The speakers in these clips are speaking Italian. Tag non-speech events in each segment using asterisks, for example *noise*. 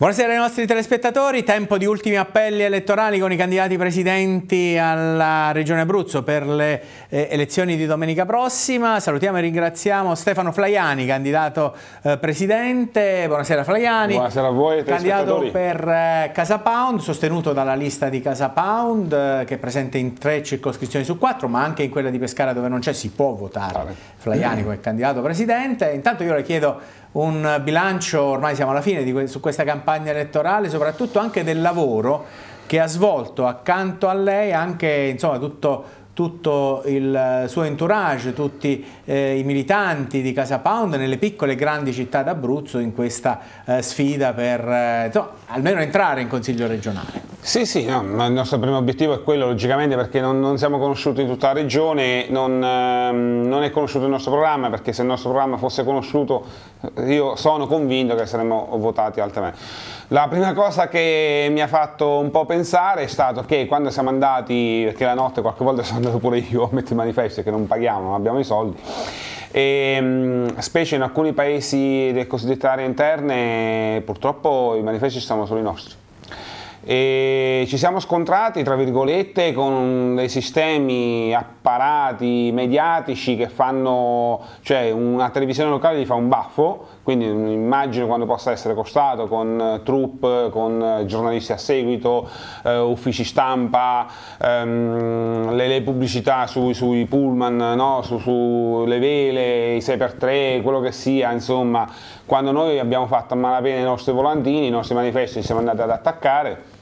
Buonasera ai nostri telespettatori, tempo di ultimi appelli elettorali con i candidati presidenti alla Regione Abruzzo per le eh, elezioni di domenica prossima. Salutiamo e ringraziamo Stefano Flaiani, candidato eh, presidente. Buonasera Flaiani. Buonasera a voi Candidato per eh, Casa Pound, sostenuto dalla lista di Casa Pound che è presente in tre circoscrizioni su quattro, ma anche in quella di Pescara dove non c'è si può votare Flaiani come candidato presidente. Intanto io le chiedo un bilancio, ormai siamo alla fine que su questa campagna elettorale, soprattutto anche del lavoro che ha svolto accanto a lei anche insomma, tutto tutto il eh, suo entourage, tutti eh, i militanti di Casa Pound nelle piccole e grandi città d'Abruzzo in questa eh, sfida per eh, insomma, almeno entrare in Consiglio regionale. Sì, sì, no, il nostro primo obiettivo è quello logicamente perché non, non siamo conosciuti in tutta la regione, non, ehm, non, è conosciuto il nostro programma perché se il nostro programma fosse conosciuto eh, io sono convinto che saremmo votati altamente. La prima cosa che mi ha fatto un po' pensare è stato che quando siamo andati, perché la notte qualche volta *laughs* sono andato pure io a mettere il manifesto che non paghiamo, non abbiamo i soldi, e, ehm, specie in alcuni paesi delle cosiddette aree interne purtroppo i manifesti sono solo i nostri e ci siamo scontrati, tra virgolette, con dei sistemi, apparati mediatici che fanno, cioè una televisione locale gli fa un baffo, quindi immagino quando possa essere costato con eh, troupe, con eh, giornalisti a seguito, eh, uffici stampa, ehm, le, le, pubblicità su, sui pullman, no? sulle su vele, i 6x3, quello che sia, insomma, quando noi abbiamo fatto a malapena i nostri volantini, i nostri manifesti, ci siamo andati ad attaccare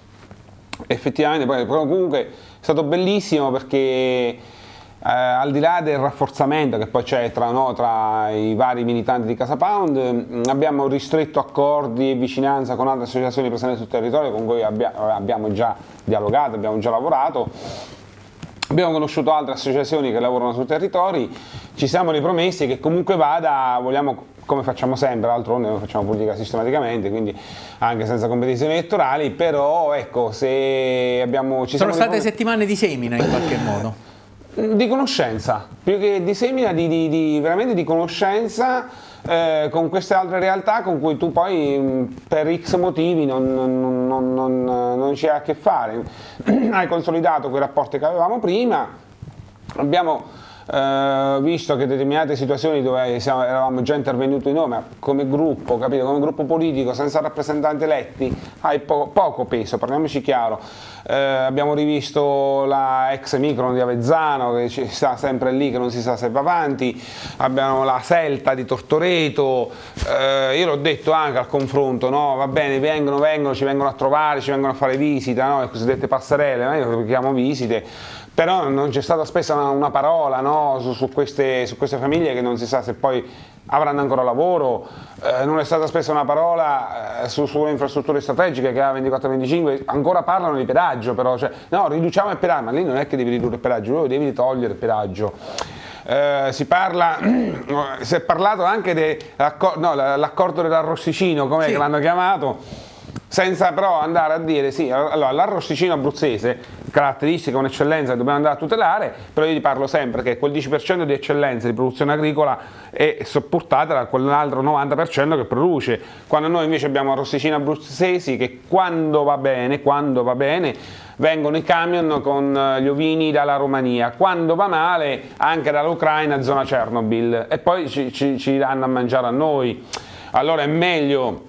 effettivamente poi comunque è stato bellissimo perché eh, al di là del rafforzamento che poi c'è tra, no, tra, i vari militanti di Casa Pound, mm, abbiamo ristretto accordi e vicinanza con altre associazioni presenti sul territorio con cui abbia, abbiamo già dialogato, abbiamo già lavorato Abbiamo conosciuto altre associazioni che lavorano sui territori, ci siamo ripromessi che comunque vada, vogliamo, come facciamo sempre, d'altronde noi facciamo politica sistematicamente, quindi anche senza competizioni elettorali, però ecco, se abbiamo... Ci Sono state settimane di semina in qualche modo. Di conoscenza, più che di semina, di, di, di, veramente di conoscenza eh, con queste altre realtà con cui tu poi mm, per x motivi non, non, non, non eh, c'è a che fare. *clears throat* Hai consolidato quei rapporti che avevamo prima, abbiamo eh, visto che determinate situazioni dove siamo, eravamo già intervenuti noi, ma come gruppo, capito? come gruppo politico, senza rappresentanti eletti, hai po poco peso, parliamoci chiaro. Eh, abbiamo rivisto la ex Micron di Avezzano, che ci sta sempre lì, che non si sa se va avanti, abbiamo la Selta di Tortoreto, eh, io l'ho detto anche al confronto, no? va bene, vengono, vengono, ci vengono a trovare, ci vengono a fare visita, no? le cosiddette passerelle, no? io le chiamo visite, però non c'è stata spesso una, una parola, no? luminoso su queste, su queste famiglie che non si sa se poi avranno ancora lavoro, eh, non è stata spesa una parola eh, su, sulle infrastrutture strategiche che ha 24-25, ancora parlano di pedaggio però, cioè, no riduciamo il pedaggio, ma lì non è che devi ridurre il pedaggio, lui devi togliere il pedaggio. Eh, si parla, *clears throat* si è parlato anche dell'accordo no, dell'arrossicino, come sì. l'hanno chiamato, senza però andare a dire sì, allora l'arrosticino abruzzese caratteristica, un'eccellenza che dobbiamo andare a tutelare, però io vi parlo sempre che quel 10% di eccellenza di produzione agricola è sopportata da quell'altro 90% che produce, quando noi invece abbiamo arrosticini abruzzesi che quando va bene, quando va bene, vengono i camion con eh, gli ovini dalla Romania, quando va male anche dall'Ucraina, zona Chernobyl, e poi ci, ci, ci danno a mangiare a noi. Allora è meglio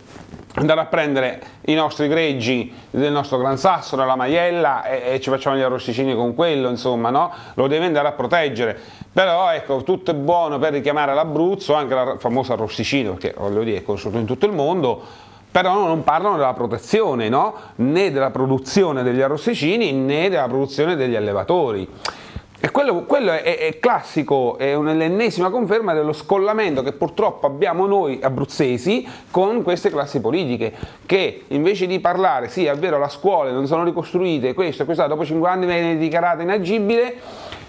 andare a prendere i nostri greggi del nostro Gran Sasso, dalla Maiella e, e ci facciamo gli arrosticini con quello, insomma, no? Lo deve andare a proteggere. Però ecco, tutto è buono per richiamare l'Abruzzo, anche la famosa arrosticino, che voglio dire è conosciuto in tutto il mondo, però non parlano della protezione, no? Né della produzione degli arrosticini, né della produzione degli allevatori. E quello, quello è, è, classico, è l'ennesima conferma dello scollamento che purtroppo abbiamo noi abruzzesi con queste classi politiche, che invece di parlare, sì è vero la scuola non sono ricostruite, questo e quest'altro, dopo 5 anni viene dichiarata inagibile,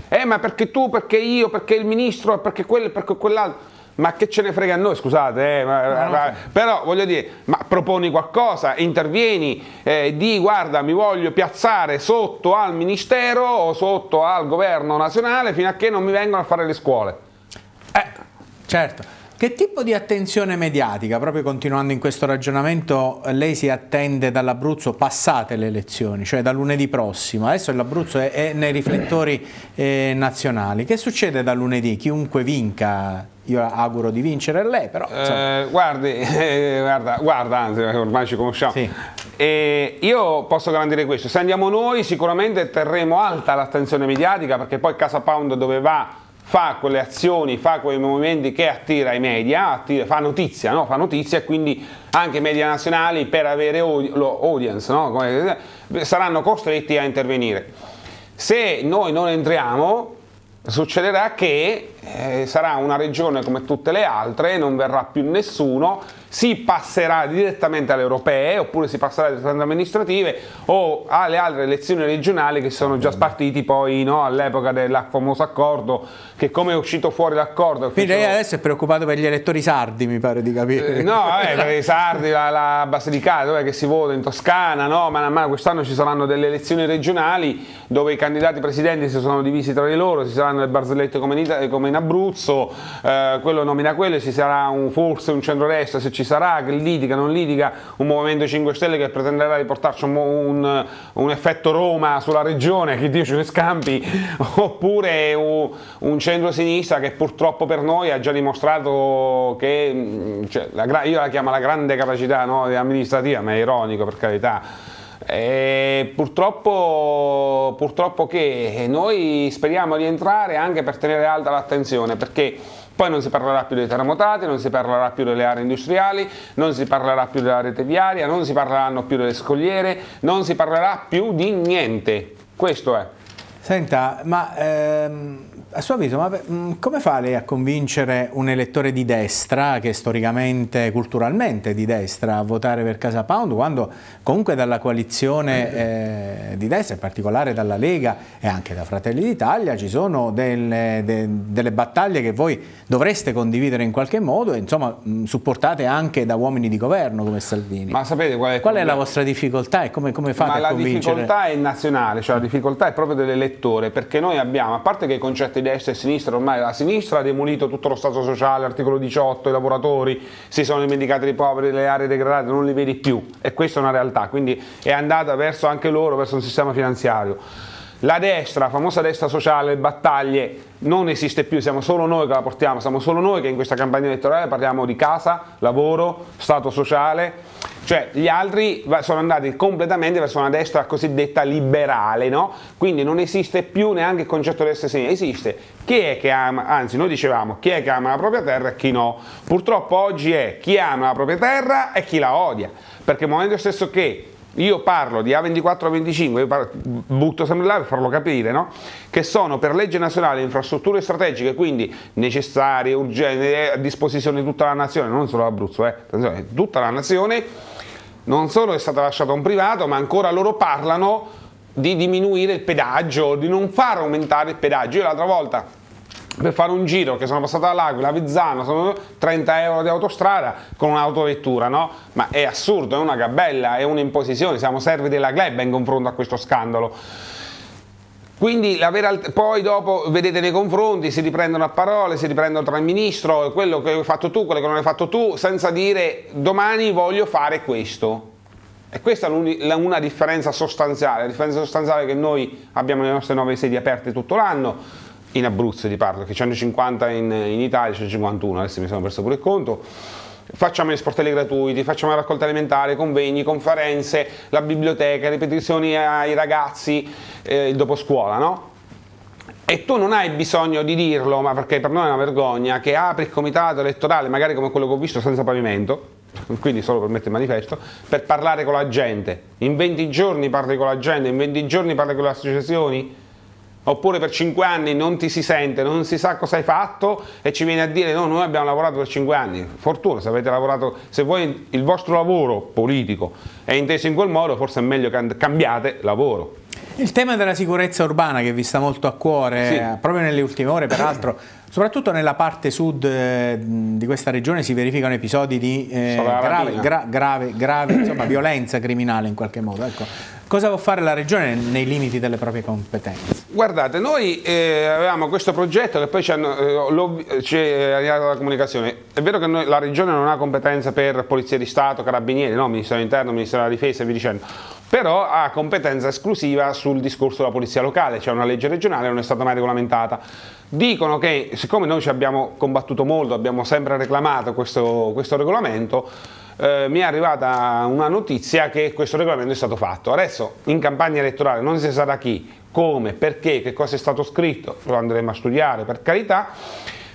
eh ma perché tu, perché io, perché il ministro, perché quello, perché quell'altro ma che ce ne frega a noi, scusate, eh, ma, ma, però voglio dire, ma proponi qualcosa, intervieni, eh, di guarda mi voglio piazzare sotto al Ministero o sotto al Governo nazionale fino a che non mi vengono a fare le scuole. Eh. Certo. Che tipo di attenzione mediatica, proprio continuando in questo ragionamento, lei si attende dall'Abruzzo passate le elezioni, cioè da lunedì prossimo? Adesso l'Abruzzo è, è, nei riflettori eh, nazionali. Che succede da lunedì? Chiunque vinca io auguro di vincere lei però eh, guardi, *laughs* eh, guarda, guarda anzi ormai ci conosciamo sì. eh, io posso garantire questo se andiamo noi sicuramente terremo alta l'attenzione mediatica perché poi Casa Pound dove va fa quelle azioni, fa quei movimenti che attira i media, attira, fa notizia, no? fa notizia e quindi anche i media nazionali per avere audience no? Eh, saranno costretti a intervenire. Se noi non entriamo succederà che eh, sarà una regione come tutte le altre, non verrà più nessuno si passerà direttamente alle europee oppure si passerà direttamente alle amministrative o alle altre elezioni regionali che sono già spartiti poi no, all'epoca del famoso accordo che come è uscito fuori l'accordo quindi lei adesso è preoccupato per gli elettori sardi mi pare di capire eh, no vabbè per i sardi la, la Basilicata dove che si vota in Toscana no ma, ma quest'anno ci saranno delle elezioni regionali dove i candidati presidenti si sono divisi tra di loro ci saranno le barzellette come in, Ita come in Abruzzo eh, quello nomina quello ci sarà un, forse un centro-destra se ci sarà, che litiga, non litiga, un Movimento 5 Stelle che pretenderà di portarci un, un, un effetto Roma sulla regione, che Dio ce ne scampi, *laughs* oppure un, un centro-sinistra che purtroppo per noi ha già dimostrato che, mm, cioè, la, io la chiamo la grande capacità no, amministrativa, ma è ironico per carità, e purtroppo, purtroppo che noi speriamo di entrare anche per tenere alta l'attenzione perché poi non si parlerà più dei terremotati, non si parlerà più delle aree industriali, non si parlerà più della rete viaria, non si parleranno più delle scogliere, non si parlerà più di niente. Questo è. Senta, ma ehm, a suo avviso, ma mm, come fa lei a convincere un elettore di destra, che storicamente, culturalmente è di destra, a votare per Casa Pound, quando comunque dalla coalizione eh, di destra, in particolare dalla Lega e anche da Fratelli d'Italia, ci sono delle, de, delle, battaglie che voi dovreste condividere in qualche modo e insomma mm, supportate anche da uomini di governo come Salvini. Ma sapete qual è, qual è la vostra difficoltà e come, come fate ma a convincere? Ma la difficoltà è nazionale, cioè la difficoltà è proprio dell'elettore, perché noi abbiamo, a parte che i concetti di destra e sinistra, ormai la sinistra ha demolito tutto lo Stato sociale, articolo 18, i lavoratori si sono dimenticati dei poveri, le aree degradate, non li vedi più e questa è una realtà, quindi è andata verso anche loro, verso un sistema finanziario. La destra, la famosa destra sociale, battaglie, non esiste più, siamo solo noi che la portiamo, siamo solo noi che in questa campagna elettorale parliamo di casa, lavoro, Stato sociale cioè gli altri sono andati completamente verso una destra cosiddetta liberale, no? quindi non esiste più neanche il concetto di destra e sinistra, esiste chi è che ama, anzi noi dicevamo chi è che ama la propria terra e chi no, purtroppo oggi è chi ama la propria terra e chi la odia, perché nel momento stesso che io parlo di A24 25 io parlo, butto sempre là per farlo capire, no? che sono per legge nazionale infrastrutture strategiche, quindi necessarie, urgenti, eh, a disposizione di tutta la nazione, non solo Abruzzo, eh, tutta la nazione, non solo è stata lasciata a un privato, ma ancora loro parlano di diminuire il pedaggio, di non far aumentare il pedaggio. Io l'altra volta per fare un giro che sono passato all'Aquila, a Vizzano, sono 30 euro di autostrada con un'autovettura, no? Ma è assurdo, è una gabella, è un'imposizione, siamo servi della gleba in confronto a questo scandalo. Quindi vera, poi dopo vedete nei confronti, si riprendono a parole, si riprendono tra il ministro, quello che hai fatto tu, quello che non hai fatto tu, senza dire domani voglio fare questo. E questa è una differenza sostanziale, la differenza sostanziale che noi abbiamo le nostre nove sedi aperte tutto l'anno, in Abruzzo ti parlo, che ce 50 in, in Italia, ce 51, adesso mi sono perso pure il conto. Facciamo gli sportelli gratuiti, facciamo la raccolta alimentare, convegni, conferenze, la biblioteca, ripetizioni ai ragazzi, eh, il dopo scuola, no? e tu non hai bisogno di dirlo, ma perché per noi è una vergogna, che apri il comitato elettorale, magari come quello che ho visto senza pavimento, *laughs* quindi solo per mettere il manifesto, per parlare con la gente. In 20 giorni parli con la gente, in 20 giorni parli con le associazioni, oppure per 5 anni non ti si sente, non si sa cosa hai fatto e ci viene a dire no, noi abbiamo lavorato per 5 anni, fortuna se avete lavorato, se voi il vostro lavoro politico è inteso in quel modo forse è meglio che cambiate lavoro. Il tema della sicurezza urbana che vi sta molto a cuore, sì. proprio nelle ultime ore peraltro, *coughs* soprattutto nella parte sud eh, di questa regione si verificano episodi di eh, grave, gra grave, grave insomma, violenza criminale in qualche modo. Ecco. Cosa può fare la Regione nei limiti delle proprie competenze? Guardate, noi eh, avevamo questo progetto che poi eh, ci è arrivata la comunicazione. È vero che noi, la Regione non ha competenza per Polizia di Stato, Carabinieri, no? Ministero dell'Interno, Ministero della Difesa e via dicendo però ha competenza esclusiva sul discorso della polizia locale, c'è una legge regionale, non è stata mai regolamentata. Dicono che siccome noi ci abbiamo combattuto molto, abbiamo sempre reclamato questo, questo regolamento, eh, mi è arrivata una notizia che questo regolamento è stato fatto. Adesso in campagna elettorale non si sa da chi, come, perché, che cosa è stato scritto, lo andremo a studiare per carità,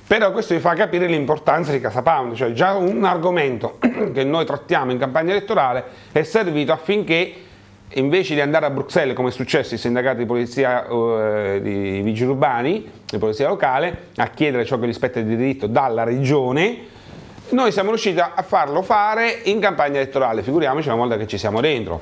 però questo vi fa capire l'importanza di Casa Pound, cioè già un argomento *clears throat* che noi trattiamo in campagna elettorale è servito affinché invece di andare a Bruxelles come è successo ai sindacati di polizia eh, di vigili urbani, di polizia locale, a chiedere ciò che gli spetta di diritto dalla regione, noi siamo riusciti a farlo fare in campagna elettorale, figuriamoci una volta che ci siamo dentro,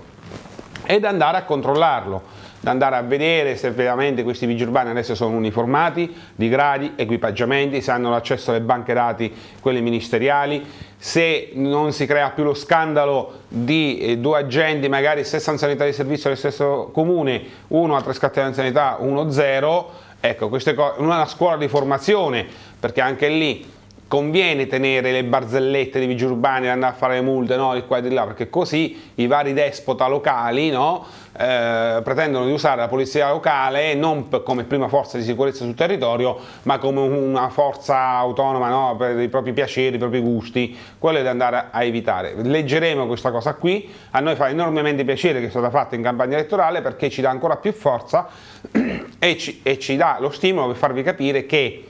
ed andare a controllarlo ad andare a vedere se veramente questi vigili urbani adesso sono uniformati di gradi, equipaggiamenti, se hanno l'accesso alle banche dati, quelle ministeriali, se non si crea più lo scandalo di eh, due agenti, magari stessa anzianità di servizio dello stesso comune, uno ha tre scatte di anzianità, uno zero, ecco, queste cose, una scuola di formazione, perché anche lì conviene tenere le barzellette dei vigili urbani e andare a fare le multe no? di qua e di là, perché così i vari despota locali no? eh, pretendono di usare la polizia locale non come prima forza di sicurezza sul territorio, ma come una forza autonoma no? per i propri piaceri, i propri gusti, quello è da andare a evitare. Leggeremo questa cosa qui, a noi fa enormemente piacere che sia stata fatta in campagna elettorale perché ci dà ancora più forza *clears throat* e ci, e ci dà lo stimolo per farvi capire che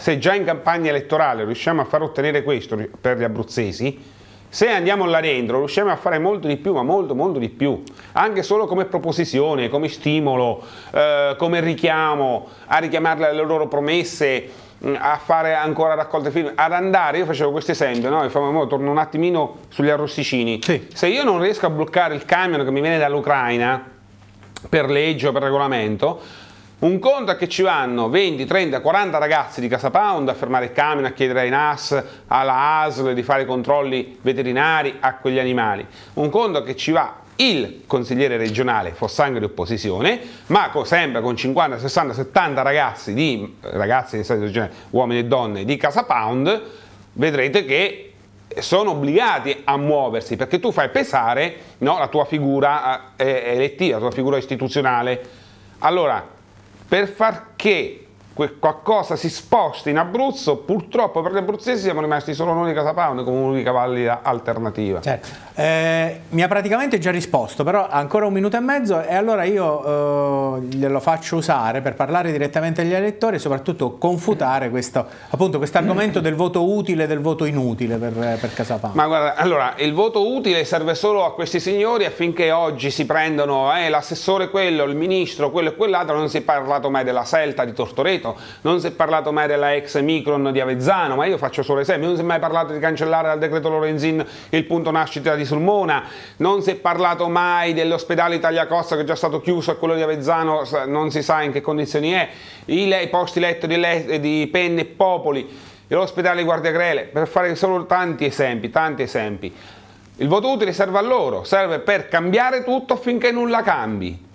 se già in campagna elettorale riusciamo a far ottenere questo per gli abruzzesi, se andiamo là dentro riusciamo a fare molto di più, ma molto molto di più, anche solo come proposizione, come stimolo, eh, come richiamo, a richiamarle alle loro promesse, mm, a fare ancora raccolte film, ad andare, io facevo questo esempio, no? torno un attimino sugli arrossicini, sì. se io non riesco a bloccare il camion che mi viene dall'Ucraina, per legge o per regolamento, un conto è che ci vanno 20, 30, 40 ragazzi di Casa Pound a fermare il camion, a chiedere ai NAS, alla ASL di fare controlli veterinari a quegli animali. Un conto è che ci va il consigliere regionale di Opposizione, ma sempre con 50, 60, 70 ragazzi di ragazzi di Stato regionale, uomini e donne di Casa Pound, vedrete che sono obbligati a muoversi perché tu fai pesare no, la tua figura eh, elettiva, la tua figura istituzionale. Allora, per far che qualcosa si sposta in Abruzzo, purtroppo per gli abruzzesi siamo rimasti solo noi di Casapaone come unica valida alternativa. Certo. Eh, mi ha praticamente già risposto, però ancora un minuto e mezzo e allora io eh, glielo faccio usare per parlare direttamente agli elettori e soprattutto confutare questo appunto quest argomento del voto utile e del voto inutile per, per Casapaone. Ma guarda, allora il voto utile serve solo a questi signori affinché oggi si prendano eh, l'assessore quello, il ministro quello e quell'altro, non si è parlato mai della Selta di Tortoreto concreto. Non si è parlato mai della ex Micron di Avezzano, ma io faccio solo esempi. Non si è mai parlato di cancellare dal decreto Lorenzin il punto nascita di Sulmona. Non si è parlato mai dell'ospedale Italia Costa che è già stato chiuso e quello di Avezzano non si sa in che condizioni è. I posti letto di, le, di Penne e Popoli. L'ospedale Guardia Grele, per fare solo tanti esempi, tanti esempi. Il voto utile serve a loro, serve per cambiare tutto affinché nulla cambi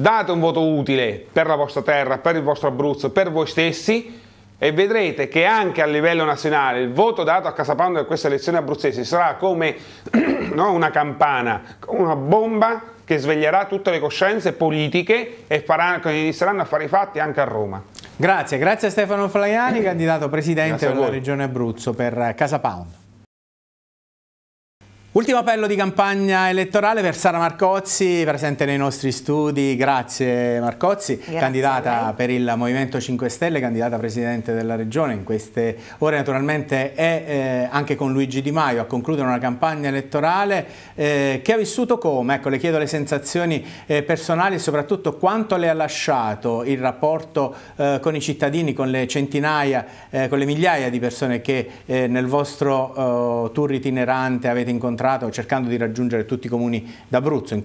date un voto utile per la vostra terra, per il vostro Abruzzo, per voi stessi e vedrete che anche a livello nazionale il voto dato a Casapound in queste elezioni abruzzesi sarà come *clears throat* no, una campana, una bomba che sveglierà tutte le coscienze politiche e faranno, inizieranno a fare i fatti anche a Roma. Grazie, grazie a Stefano Flaiani, *clears throat* candidato presidente della regione Abruzzo per Casa Pound. Ultimo appello di campagna elettorale per Sara Marcozzi, presente nei nostri studi. Grazie Marcozzi, Grazie candidata per il Movimento 5 Stelle, candidata presidente della regione. In queste ore naturalmente è eh, anche con Luigi Di Maio a concludere una campagna elettorale eh, che ha vissuto come? Ecco, le chiedo le sensazioni eh, personali e soprattutto quanto le ha lasciato il rapporto eh, con i cittadini, con le centinaia, eh, con le migliaia di persone che eh, nel vostro oh, tour itinerante avete incontrato incontrato cercando di raggiungere tutti i comuni d'Abruzzo in,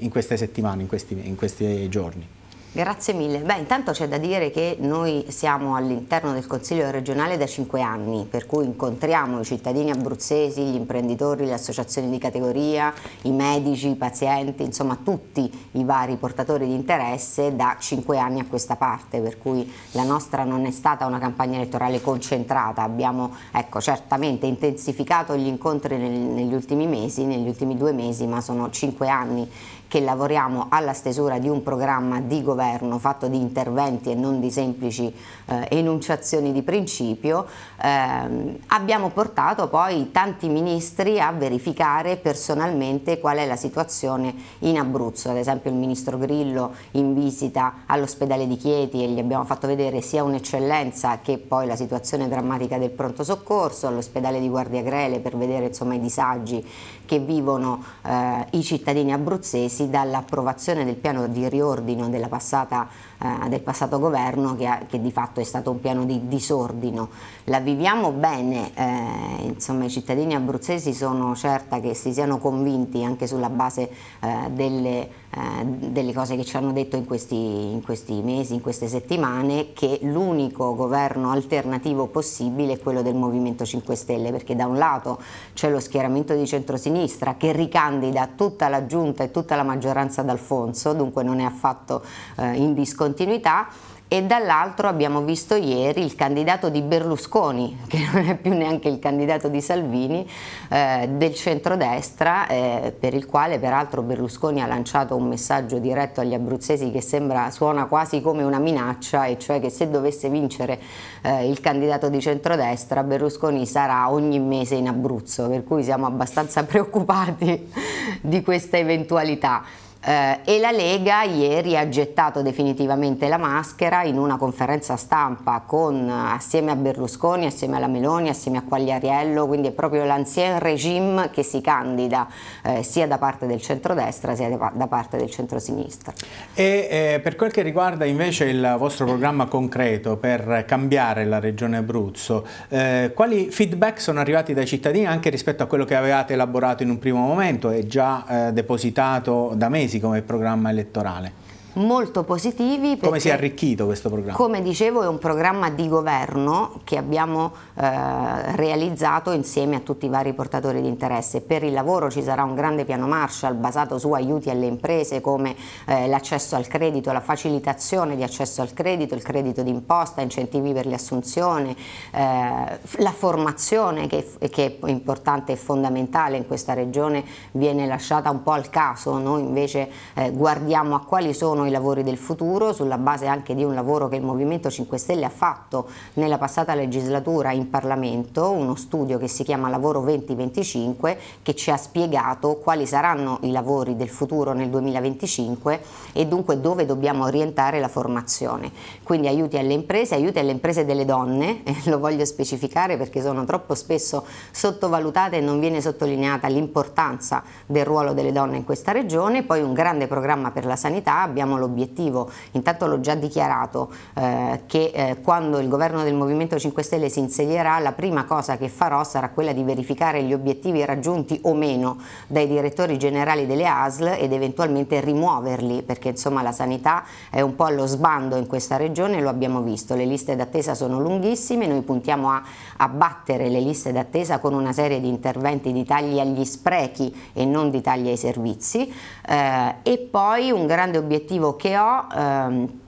in, queste settimane, in questi, in questi giorni. Grazie mille. Beh, intanto c'è da dire che noi siamo all'interno del Consiglio regionale da cinque anni, per cui incontriamo i cittadini abruzzesi, gli imprenditori, le associazioni di categoria, i medici, i pazienti, insomma tutti i vari portatori di interesse da cinque anni a questa parte, per cui la nostra non è stata una campagna elettorale concentrata, abbiamo ecco, certamente intensificato gli incontri negli ultimi mesi, negli ultimi due mesi, ma sono cinque anni che lavoriamo alla stesura di un programma di governo fatto di interventi e non di semplici eh, enunciazioni di principio, eh, abbiamo portato poi tanti ministri a verificare personalmente qual è la situazione in Abruzzo, ad esempio il ministro Grillo in visita all'ospedale di Chieti e gli abbiamo fatto vedere sia un'eccellenza che poi la situazione drammatica del pronto soccorso, all'ospedale di Guardia Grele per vedere insomma, i disagi che vivono eh, i cittadini abruzzesi mesi dall'approvazione del piano di riordino passata, eh, del passato governo che, ha, che, di fatto è stato un piano di disordino. La viviamo bene, eh, insomma i cittadini abruzzesi sono certa che si siano convinti anche sulla base eh, delle eh, delle cose che ci hanno detto in questi, in questi mesi, in queste settimane, che l'unico governo alternativo possibile è quello del Movimento 5 Stelle, perché da un lato c'è lo schieramento di centrosinistra che ricandida tutta la giunta e tutta la maggioranza d'Alfonso, dunque non è affatto eh, in discontinuità, e dall'altro abbiamo visto ieri il candidato di Berlusconi, che non è più neanche il candidato di Salvini, eh, del centrodestra, eh, per il quale peraltro Berlusconi ha lanciato un messaggio diretto agli abruzzesi che sembra, suona quasi come una minaccia, e cioè che se dovesse vincere eh, il candidato di centrodestra Berlusconi sarà ogni mese in Abruzzo, per cui siamo abbastanza *laughs* preoccupati di questa eventualità. Eh, e la Lega ieri ha gettato definitivamente la maschera in una conferenza stampa con, eh, assieme a Berlusconi, assieme alla Meloni, assieme a Quagliariello, quindi è proprio l'ancien regime che si candida eh, sia da parte del centrodestra sia da parte del centrosinistra. E eh, per quel che riguarda invece il vostro programma concreto per cambiare la regione Abruzzo, eh, quali feedback sono arrivati dai cittadini anche rispetto a quello che avevate elaborato in un primo momento e già eh, depositato da mesi? mesi come programma elettorale molto positivi. Come si è arricchito questo programma? Come dicevo è un programma di governo che abbiamo eh, realizzato insieme a tutti i vari portatori di interesse. Per il lavoro ci sarà un grande piano Marshall basato su aiuti alle imprese come eh, l'accesso al credito, la facilitazione di accesso al credito, il credito d'imposta, incentivi per le assunzioni, eh, la formazione che, che, è importante e fondamentale in questa regione viene lasciata un po' al caso, noi invece eh, guardiamo a quali sono sono i lavori del futuro sulla base anche di un lavoro che il Movimento 5 Stelle ha fatto nella passata legislatura in Parlamento, uno studio che si chiama Lavoro 2025 che ci ha spiegato quali saranno i lavori del futuro nel 2025 e dunque dove dobbiamo orientare la formazione. Quindi aiuti alle imprese, aiuti alle imprese delle donne, eh, lo voglio specificare perché sono troppo spesso sottovalutate e non viene sottolineata l'importanza del ruolo delle donne in questa regione, poi un grande programma per la sanità, abbiamo diciamo, l'obiettivo. Intanto l'ho già dichiarato eh, che eh, quando il governo del Movimento 5 Stelle si insedierà la prima cosa che farò sarà quella di verificare gli obiettivi raggiunti o meno dai direttori generali delle ASL ed eventualmente rimuoverli perché insomma la sanità è un po' allo sbando in questa regione, lo abbiamo visto, le liste d'attesa sono lunghissime, noi puntiamo a abbattere le liste d'attesa con una serie di interventi di tagli agli sprechi e non di tagli ai servizi eh, e poi un grande obiettivo obiettivo che ho ehm,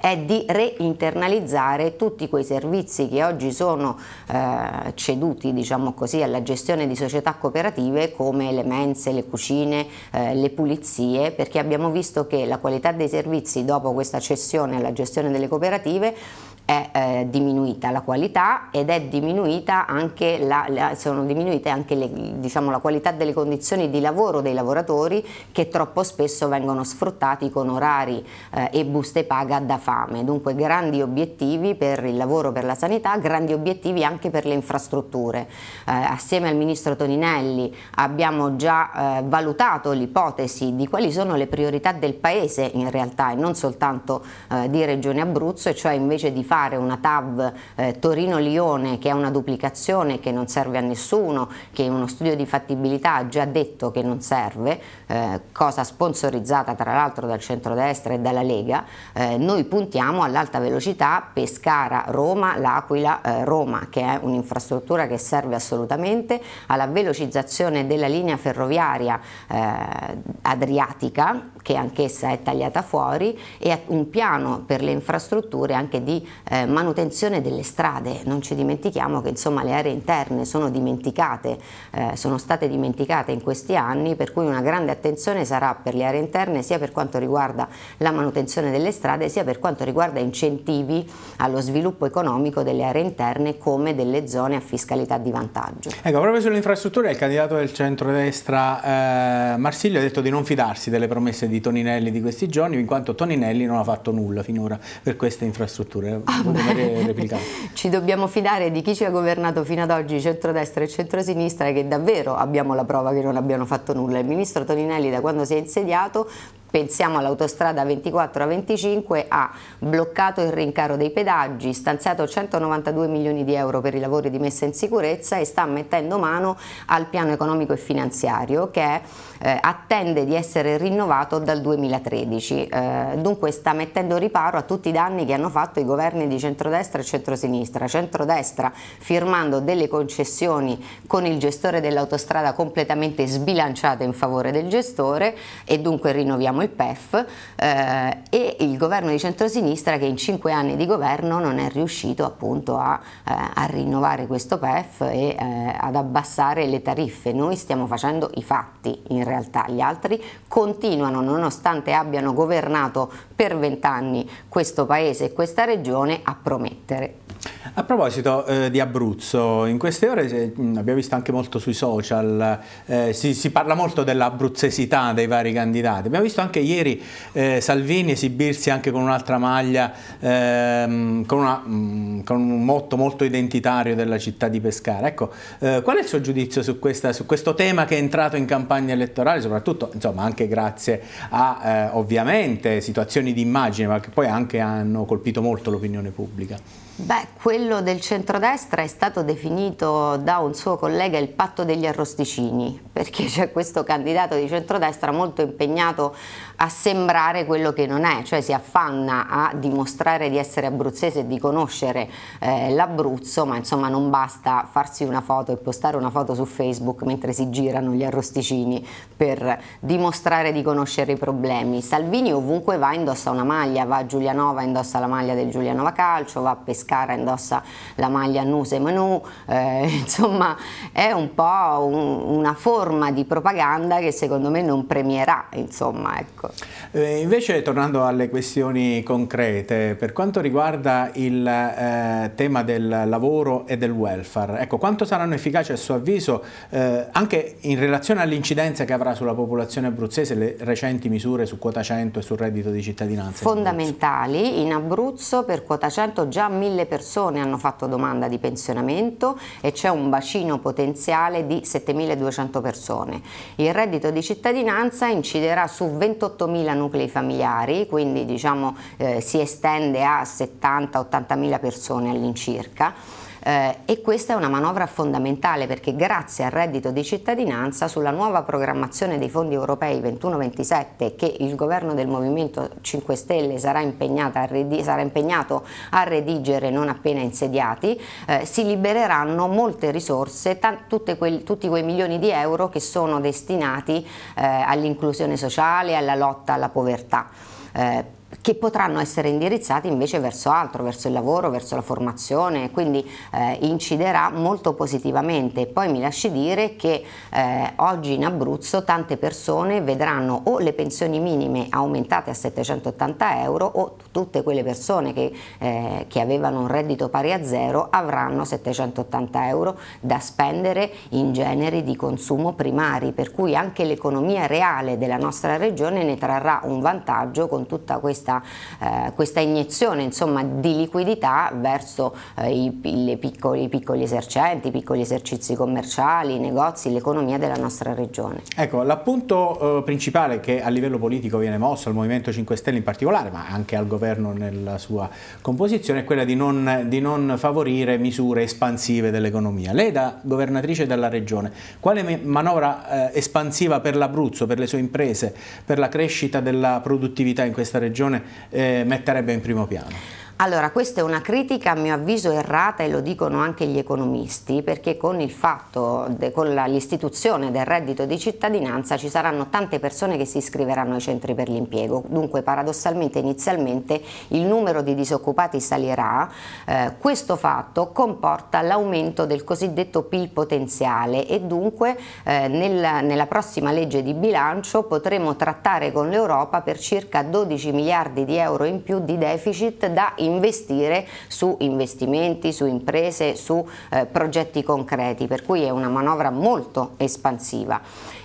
è di reinternalizzare tutti quei servizi che oggi sono eh, ceduti diciamo così, alla gestione di società cooperative come le mense, le cucine, eh, le pulizie perché abbiamo visto che la qualità dei servizi dopo questa cessione alla gestione delle cooperative è eh, diminuita la qualità ed è diminuita anche la, la, sono diminuite anche le, diciamo, la qualità delle condizioni di lavoro dei lavoratori che troppo spesso vengono sfruttati con orari eh, e buste paga da fame. Dunque grandi obiettivi per il lavoro, per la sanità, grandi obiettivi anche per le infrastrutture. Eh, assieme al Ministro Toninelli abbiamo già eh, valutato l'ipotesi di quali sono le priorità del Paese in realtà e non soltanto eh, di Regione Abruzzo e cioè invece di fare fare una TAV eh, Torino-Lione che è una duplicazione che non serve a nessuno, che uno studio di fattibilità ha già detto che non serve, eh, cosa sponsorizzata tra l'altro dal centrodestra e dalla Lega, eh, noi puntiamo all'alta velocità Pescara-Roma, L'Aquila-Roma, eh, che è un'infrastruttura che serve assolutamente, alla velocizzazione della linea ferroviaria eh, adriatica che anch'essa è tagliata fuori e un piano per le infrastrutture anche di eh, manutenzione delle strade. Non ci dimentichiamo che insomma, le aree interne sono dimenticate, eh, sono state dimenticate in questi anni, per cui una grande attenzione sarà per le aree interne sia per quanto riguarda la manutenzione delle strade sia per quanto riguarda incentivi allo sviluppo economico delle aree interne come delle zone a fiscalità di vantaggio. Ecco, proprio sulle infrastrutture il candidato del centrodestra eh, Marsiglio ha detto di non fidarsi delle promesse di Toninelli di questi giorni, in quanto Toninelli non ha fatto nulla finora per queste infrastrutture. Ah, *laughs* ci dobbiamo fidare di chi ci ha governato fino ad oggi, centrodestra e centrosinistra, che davvero abbiamo la prova che non abbiano fatto nulla. Il ministro Toninelli da quando si è insediato Pensiamo all'autostrada 24 a 25 ha bloccato il rincaro dei pedaggi, stanziato 192 milioni di euro per i lavori di messa in sicurezza e sta mettendo mano al piano economico e finanziario che eh, attende di essere rinnovato dal 2013. Eh, dunque sta mettendo riparo a tutti i danni che hanno fatto i governi di centrodestra e centrosinistra. Centrodestra firmando delle concessioni con il gestore dell'autostrada completamente sbilanciate in favore del gestore e dunque rinnoviamo abbiamo il PEF eh, e il governo di centrosinistra che in cinque anni di governo non è riuscito appunto a, eh, a rinnovare questo PEF e eh, ad abbassare le tariffe. Noi stiamo facendo i fatti in realtà, gli altri continuano nonostante abbiano governato per vent'anni questo paese e questa regione a promettere. A proposito eh, di Abruzzo, in queste ore eh, abbiamo visto anche molto sui social, eh, si, si, parla molto dell'abruzzesità dei vari candidati, abbiamo visto anche ieri eh, Salvini esibirsi anche con un'altra maglia, ehm, con, una, mh, con, un motto molto identitario della città di Pescara. Ecco, eh, qual è il suo giudizio su, questa, su, questo tema che è entrato in campagna elettorale, soprattutto insomma, anche grazie a eh, ovviamente situazioni questioni di immagine, ma che poi anche hanno colpito molto l'opinione pubblica. Beh, quello del centrodestra è stato definito da un suo collega il patto degli arrosticini, perché c'è questo candidato di centrodestra molto impegnato a sembrare quello che non è, cioè si affanna a dimostrare di essere abruzzese e di conoscere eh, l'Abruzzo, ma insomma non basta farsi una foto e postare una foto su Facebook mentre si girano gli arrosticini per dimostrare di conoscere i problemi. Salvini ovunque va indossa una maglia, va a Giulianova, indossa la maglia del Giulianova Calcio, va a Pescara, Pescara indossa la maglia Nuse Manu, eh, *laughs* insomma è un po' un, una forma di propaganda che secondo me non premierà. Insomma, ecco. eh, invece tornando alle questioni concrete, per quanto riguarda il eh, tema del lavoro e del welfare, ecco, quanto saranno efficaci a suo avviso eh, anche in relazione all'incidenza che avrà sulla popolazione abruzzese le recenti misure su quota 100 e sul reddito di cittadinanza? Fondamentali, in Abruzzo, in Abruzzo per quota 100 già 1.000 mille persone hanno fatto domanda di pensionamento e c'è un bacino potenziale di 7.200 persone. Il reddito di cittadinanza inciderà su 28.000 nuclei familiari, quindi diciamo, eh, si estende a 70-80.000 persone all'incirca eh, e questa è una manovra fondamentale perché grazie al reddito di cittadinanza sulla nuova programmazione dei fondi europei 21-27 che il governo del Movimento 5 Stelle sarà, redi, sarà impegnato a redigere non appena insediati, eh, si libereranno molte risorse, quel, tutti quei milioni di euro che sono destinati eh, all'inclusione sociale e alla lotta alla povertà. Eh, che potranno essere indirizzati invece verso altro, verso il lavoro, verso la formazione, quindi eh, inciderà molto positivamente. Poi mi lasci dire che eh, oggi in Abruzzo tante persone vedranno o le pensioni minime aumentate a 780 euro o tutte quelle persone che, eh, che avevano un reddito pari a zero avranno 780 euro da spendere in generi di consumo primari, per cui anche l'economia reale della nostra regione ne trarrà un vantaggio con tutta questa questa, eh, questa iniezione insomma, di liquidità verso eh, i, piccoli, piccoli, esercenti, i piccoli esercizi commerciali, i negozi, l'economia della nostra regione. Ecco, l'appunto eh, principale che a livello politico viene mosso al Movimento 5 Stelle in particolare, ma anche al governo nella sua composizione, è quella di non, di non favorire misure espansive dell'economia. Lei da governatrice della regione, quale manovra eh, espansiva per l'Abruzzo, per le sue imprese, per la crescita della produttività in questa regione eh, metterebbe in primo piano? Allora, questa è una critica a mio avviso errata e lo dicono anche gli economisti, perché con il fatto, de, con l'istituzione del reddito di cittadinanza ci saranno tante persone che si iscriveranno ai centri per l'impiego, dunque paradossalmente inizialmente il numero di disoccupati salirà, eh, questo fatto comporta l'aumento del cosiddetto PIL potenziale e dunque eh, nel, nella prossima legge di bilancio potremo trattare con l'Europa per circa 12 miliardi di euro in più di deficit da investire investire su investimenti, su imprese, su eh, progetti concreti, per cui è una manovra molto espansiva.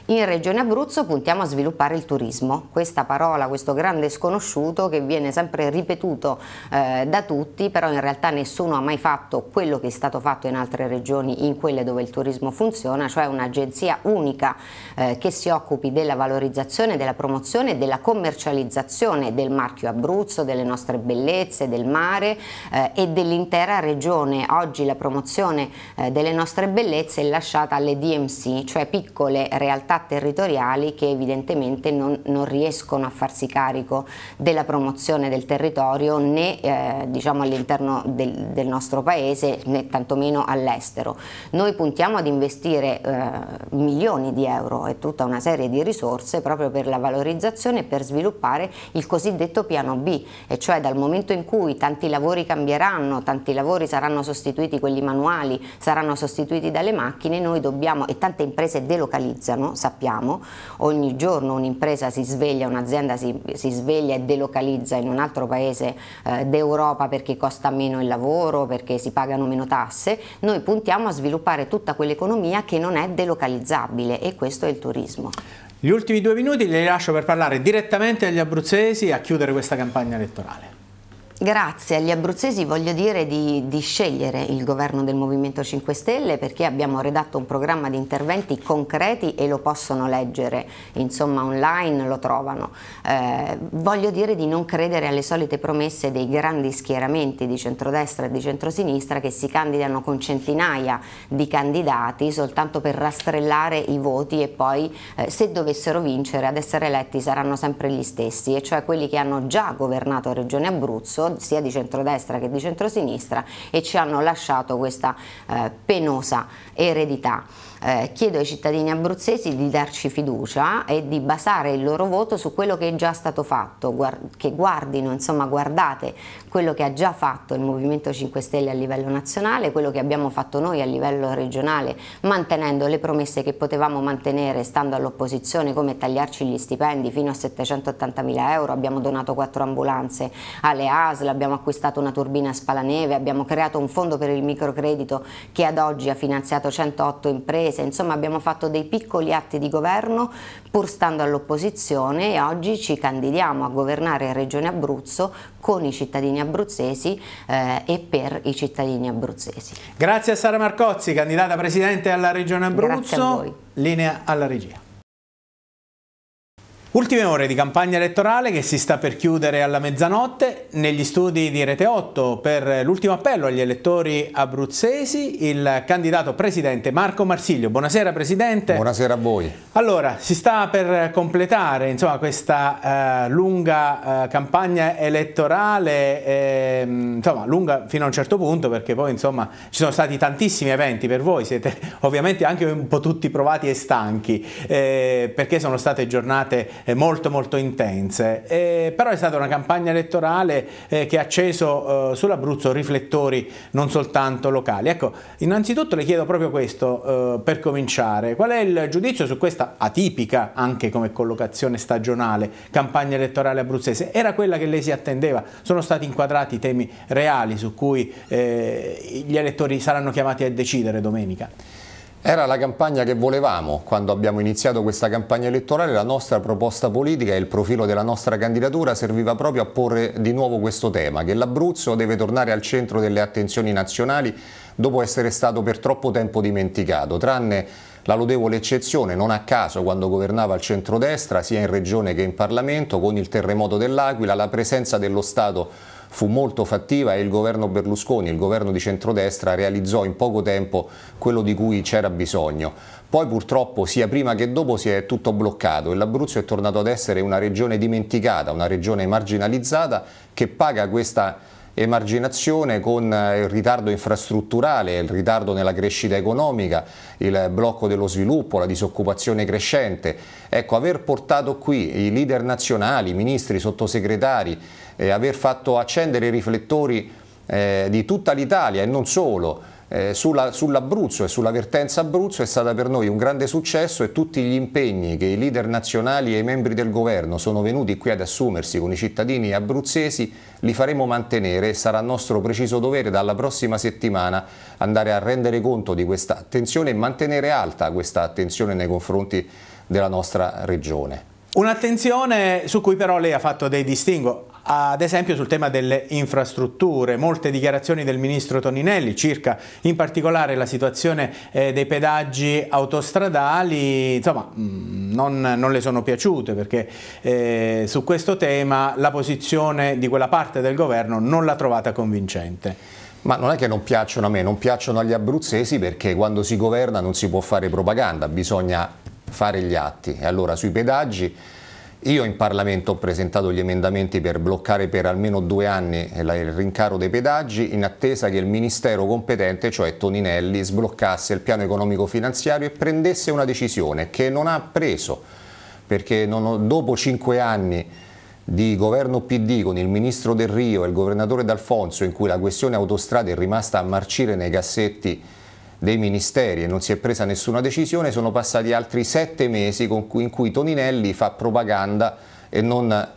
In Regione Abruzzo puntiamo a sviluppare il turismo, questa parola, questo grande sconosciuto che viene sempre ripetuto eh, da tutti, però in realtà nessuno ha mai fatto quello che è stato fatto in altre regioni, in quelle dove il turismo funziona, cioè un'agenzia unica eh, che si occupi della valorizzazione, della promozione e della commercializzazione del marchio Abruzzo, delle nostre bellezze, del mare eh, e dell'intera regione. Oggi la promozione eh, delle nostre bellezze è lasciata alle DMC, cioè piccole realtà realtà territoriali che evidentemente non, non riescono a farsi carico della promozione del territorio né eh, diciamo all'interno del, del, nostro paese né tantomeno all'estero. Noi puntiamo ad investire eh, milioni di euro e tutta una serie di risorse proprio per la valorizzazione e per sviluppare il cosiddetto piano B, e cioè dal momento in cui tanti lavori cambieranno, tanti lavori saranno sostituiti quelli manuali, saranno sostituiti dalle macchine, noi dobbiamo, e tante imprese delocalizzano, sappiamo, ogni giorno un'impresa si sveglia, un'azienda si, si, sveglia e delocalizza in un altro paese eh, d'Europa perché costa meno il lavoro, perché si pagano meno tasse, noi puntiamo a sviluppare tutta quell'economia che non è delocalizzabile e questo è il turismo. Gli ultimi due minuti li lascio per parlare direttamente agli abruzzesi a chiudere questa campagna elettorale. Grazie, agli abruzzesi voglio dire di, di, scegliere il governo del Movimento 5 Stelle perché abbiamo redatto un programma di interventi concreti e lo possono leggere, insomma online lo trovano. Eh, voglio dire di non credere alle solite promesse dei grandi schieramenti di centrodestra e di centrosinistra che si candidano con centinaia di candidati soltanto per rastrellare i voti e poi eh, se dovessero vincere ad essere eletti saranno sempre gli stessi, e cioè quelli che hanno già governato Regione Abruzzo sia di centrodestra che di centrosinistra e ci hanno lasciato questa eh, penosa eredità. Eh, chiedo ai cittadini abruzzesi di darci fiducia e di basare il loro voto su quello che è già stato fatto, guard che guardino, insomma guardate quello che ha già fatto il Movimento 5 Stelle a livello nazionale, quello che abbiamo fatto noi a livello regionale, mantenendo le promesse che potevamo mantenere stando all'opposizione, come tagliarci gli stipendi fino a 780 mila euro, abbiamo donato quattro ambulanze alle ASL, ASL, abbiamo acquistato una turbina a spalaneve, abbiamo creato un fondo per il microcredito che ad oggi ha finanziato 108 imprese, insomma abbiamo fatto dei piccoli atti di governo pur stando all'opposizione e oggi ci candidiamo a governare Regione Abruzzo con i cittadini abruzzesi eh, e per i cittadini abruzzesi. Grazie a Sara Marcozzi, candidata Presidente alla Regione Abruzzo. Grazie a voi. Linea alla regia. Ultime ore di campagna elettorale che si sta per chiudere alla mezzanotte negli studi di Rete 8 per l'ultimo appello agli elettori abruzzesi il candidato presidente Marco Marsiglio. Buonasera presidente. Buonasera a voi. Allora, si sta per completare insomma, questa eh, lunga eh, campagna elettorale, eh, insomma, lunga fino a un certo punto perché poi insomma, ci sono stati tantissimi eventi per voi, siete *laughs* ovviamente anche un po' tutti provati e stanchi eh, perché sono state giornate eh, molto molto intense, eh, però è stata una campagna elettorale eh, che ha acceso eh, sull'Abruzzo riflettori non soltanto locali. Ecco, innanzitutto le chiedo proprio questo eh, per cominciare, qual è il giudizio su questa atipica anche come collocazione stagionale campagna elettorale abruzzese? Era quella che lei si attendeva? Sono stati inquadrati i temi reali su cui eh, gli elettori saranno chiamati a decidere domenica? Era la campagna che volevamo. Quando abbiamo iniziato questa campagna elettorale la nostra proposta politica e il profilo della nostra candidatura serviva proprio a porre di nuovo questo tema, che l'Abruzzo deve tornare al centro delle attenzioni nazionali dopo essere stato per troppo tempo dimenticato, tranne la lodevole eccezione, non a caso quando governava il centrodestra, sia in regione che in Parlamento, con il terremoto dell'Aquila, la presenza dello Stato fu molto fattiva e il governo Berlusconi, il governo di centrodestra, realizzò in poco tempo quello di cui c'era bisogno. Poi purtroppo sia prima che dopo si è tutto bloccato e l'Abruzzo è tornato ad essere una regione dimenticata, una regione marginalizzata che paga questa emarginazione con eh, il ritardo infrastrutturale, il ritardo nella crescita economica, il blocco dello sviluppo, la disoccupazione crescente. Ecco, aver portato qui i leader nazionali, i ministri, i sottosegretari, eh, aver fatto accendere i riflettori eh, di tutta l'Italia e non solo, eh, sull'Abruzzo e sulla vertenza Abruzzo è stata per noi un grande successo e tutti gli impegni che i leader nazionali e i membri del governo sono venuti qui ad assumersi con i cittadini abruzzesi li faremo mantenere e sarà nostro preciso dovere dalla prossima settimana andare a rendere conto di questa attenzione e mantenere alta questa attenzione nei confronti della nostra regione. Un'attenzione su cui però lei ha fatto dei distinguo, ad esempio sul tema delle infrastrutture, molte dichiarazioni del ministro Toninelli circa in particolare la situazione eh, dei pedaggi autostradali, insomma mm, non, non le sono piaciute perché eh, su questo tema la posizione di quella parte del governo non l'ha trovata convincente. Ma non è che non piacciono a me, non piacciono agli abruzzesi perché quando si governa non si può fare propaganda, bisogna fare gli atti. E allora sui pedaggi io in Parlamento ho presentato gli emendamenti per bloccare per almeno due anni il rincaro dei pedaggi in attesa che il ministero competente, cioè Toninelli, sbloccasse il piano economico finanziario e prendesse una decisione che non ha preso, perché non ho, dopo cinque anni di governo PD con il ministro Del Rio e il governatore D'Alfonso in cui la questione autostrade è rimasta a marcire nei cassetti dei ministeri e non si è presa nessuna decisione, sono passati altri sette mesi cui, in cui Toninelli fa propaganda e non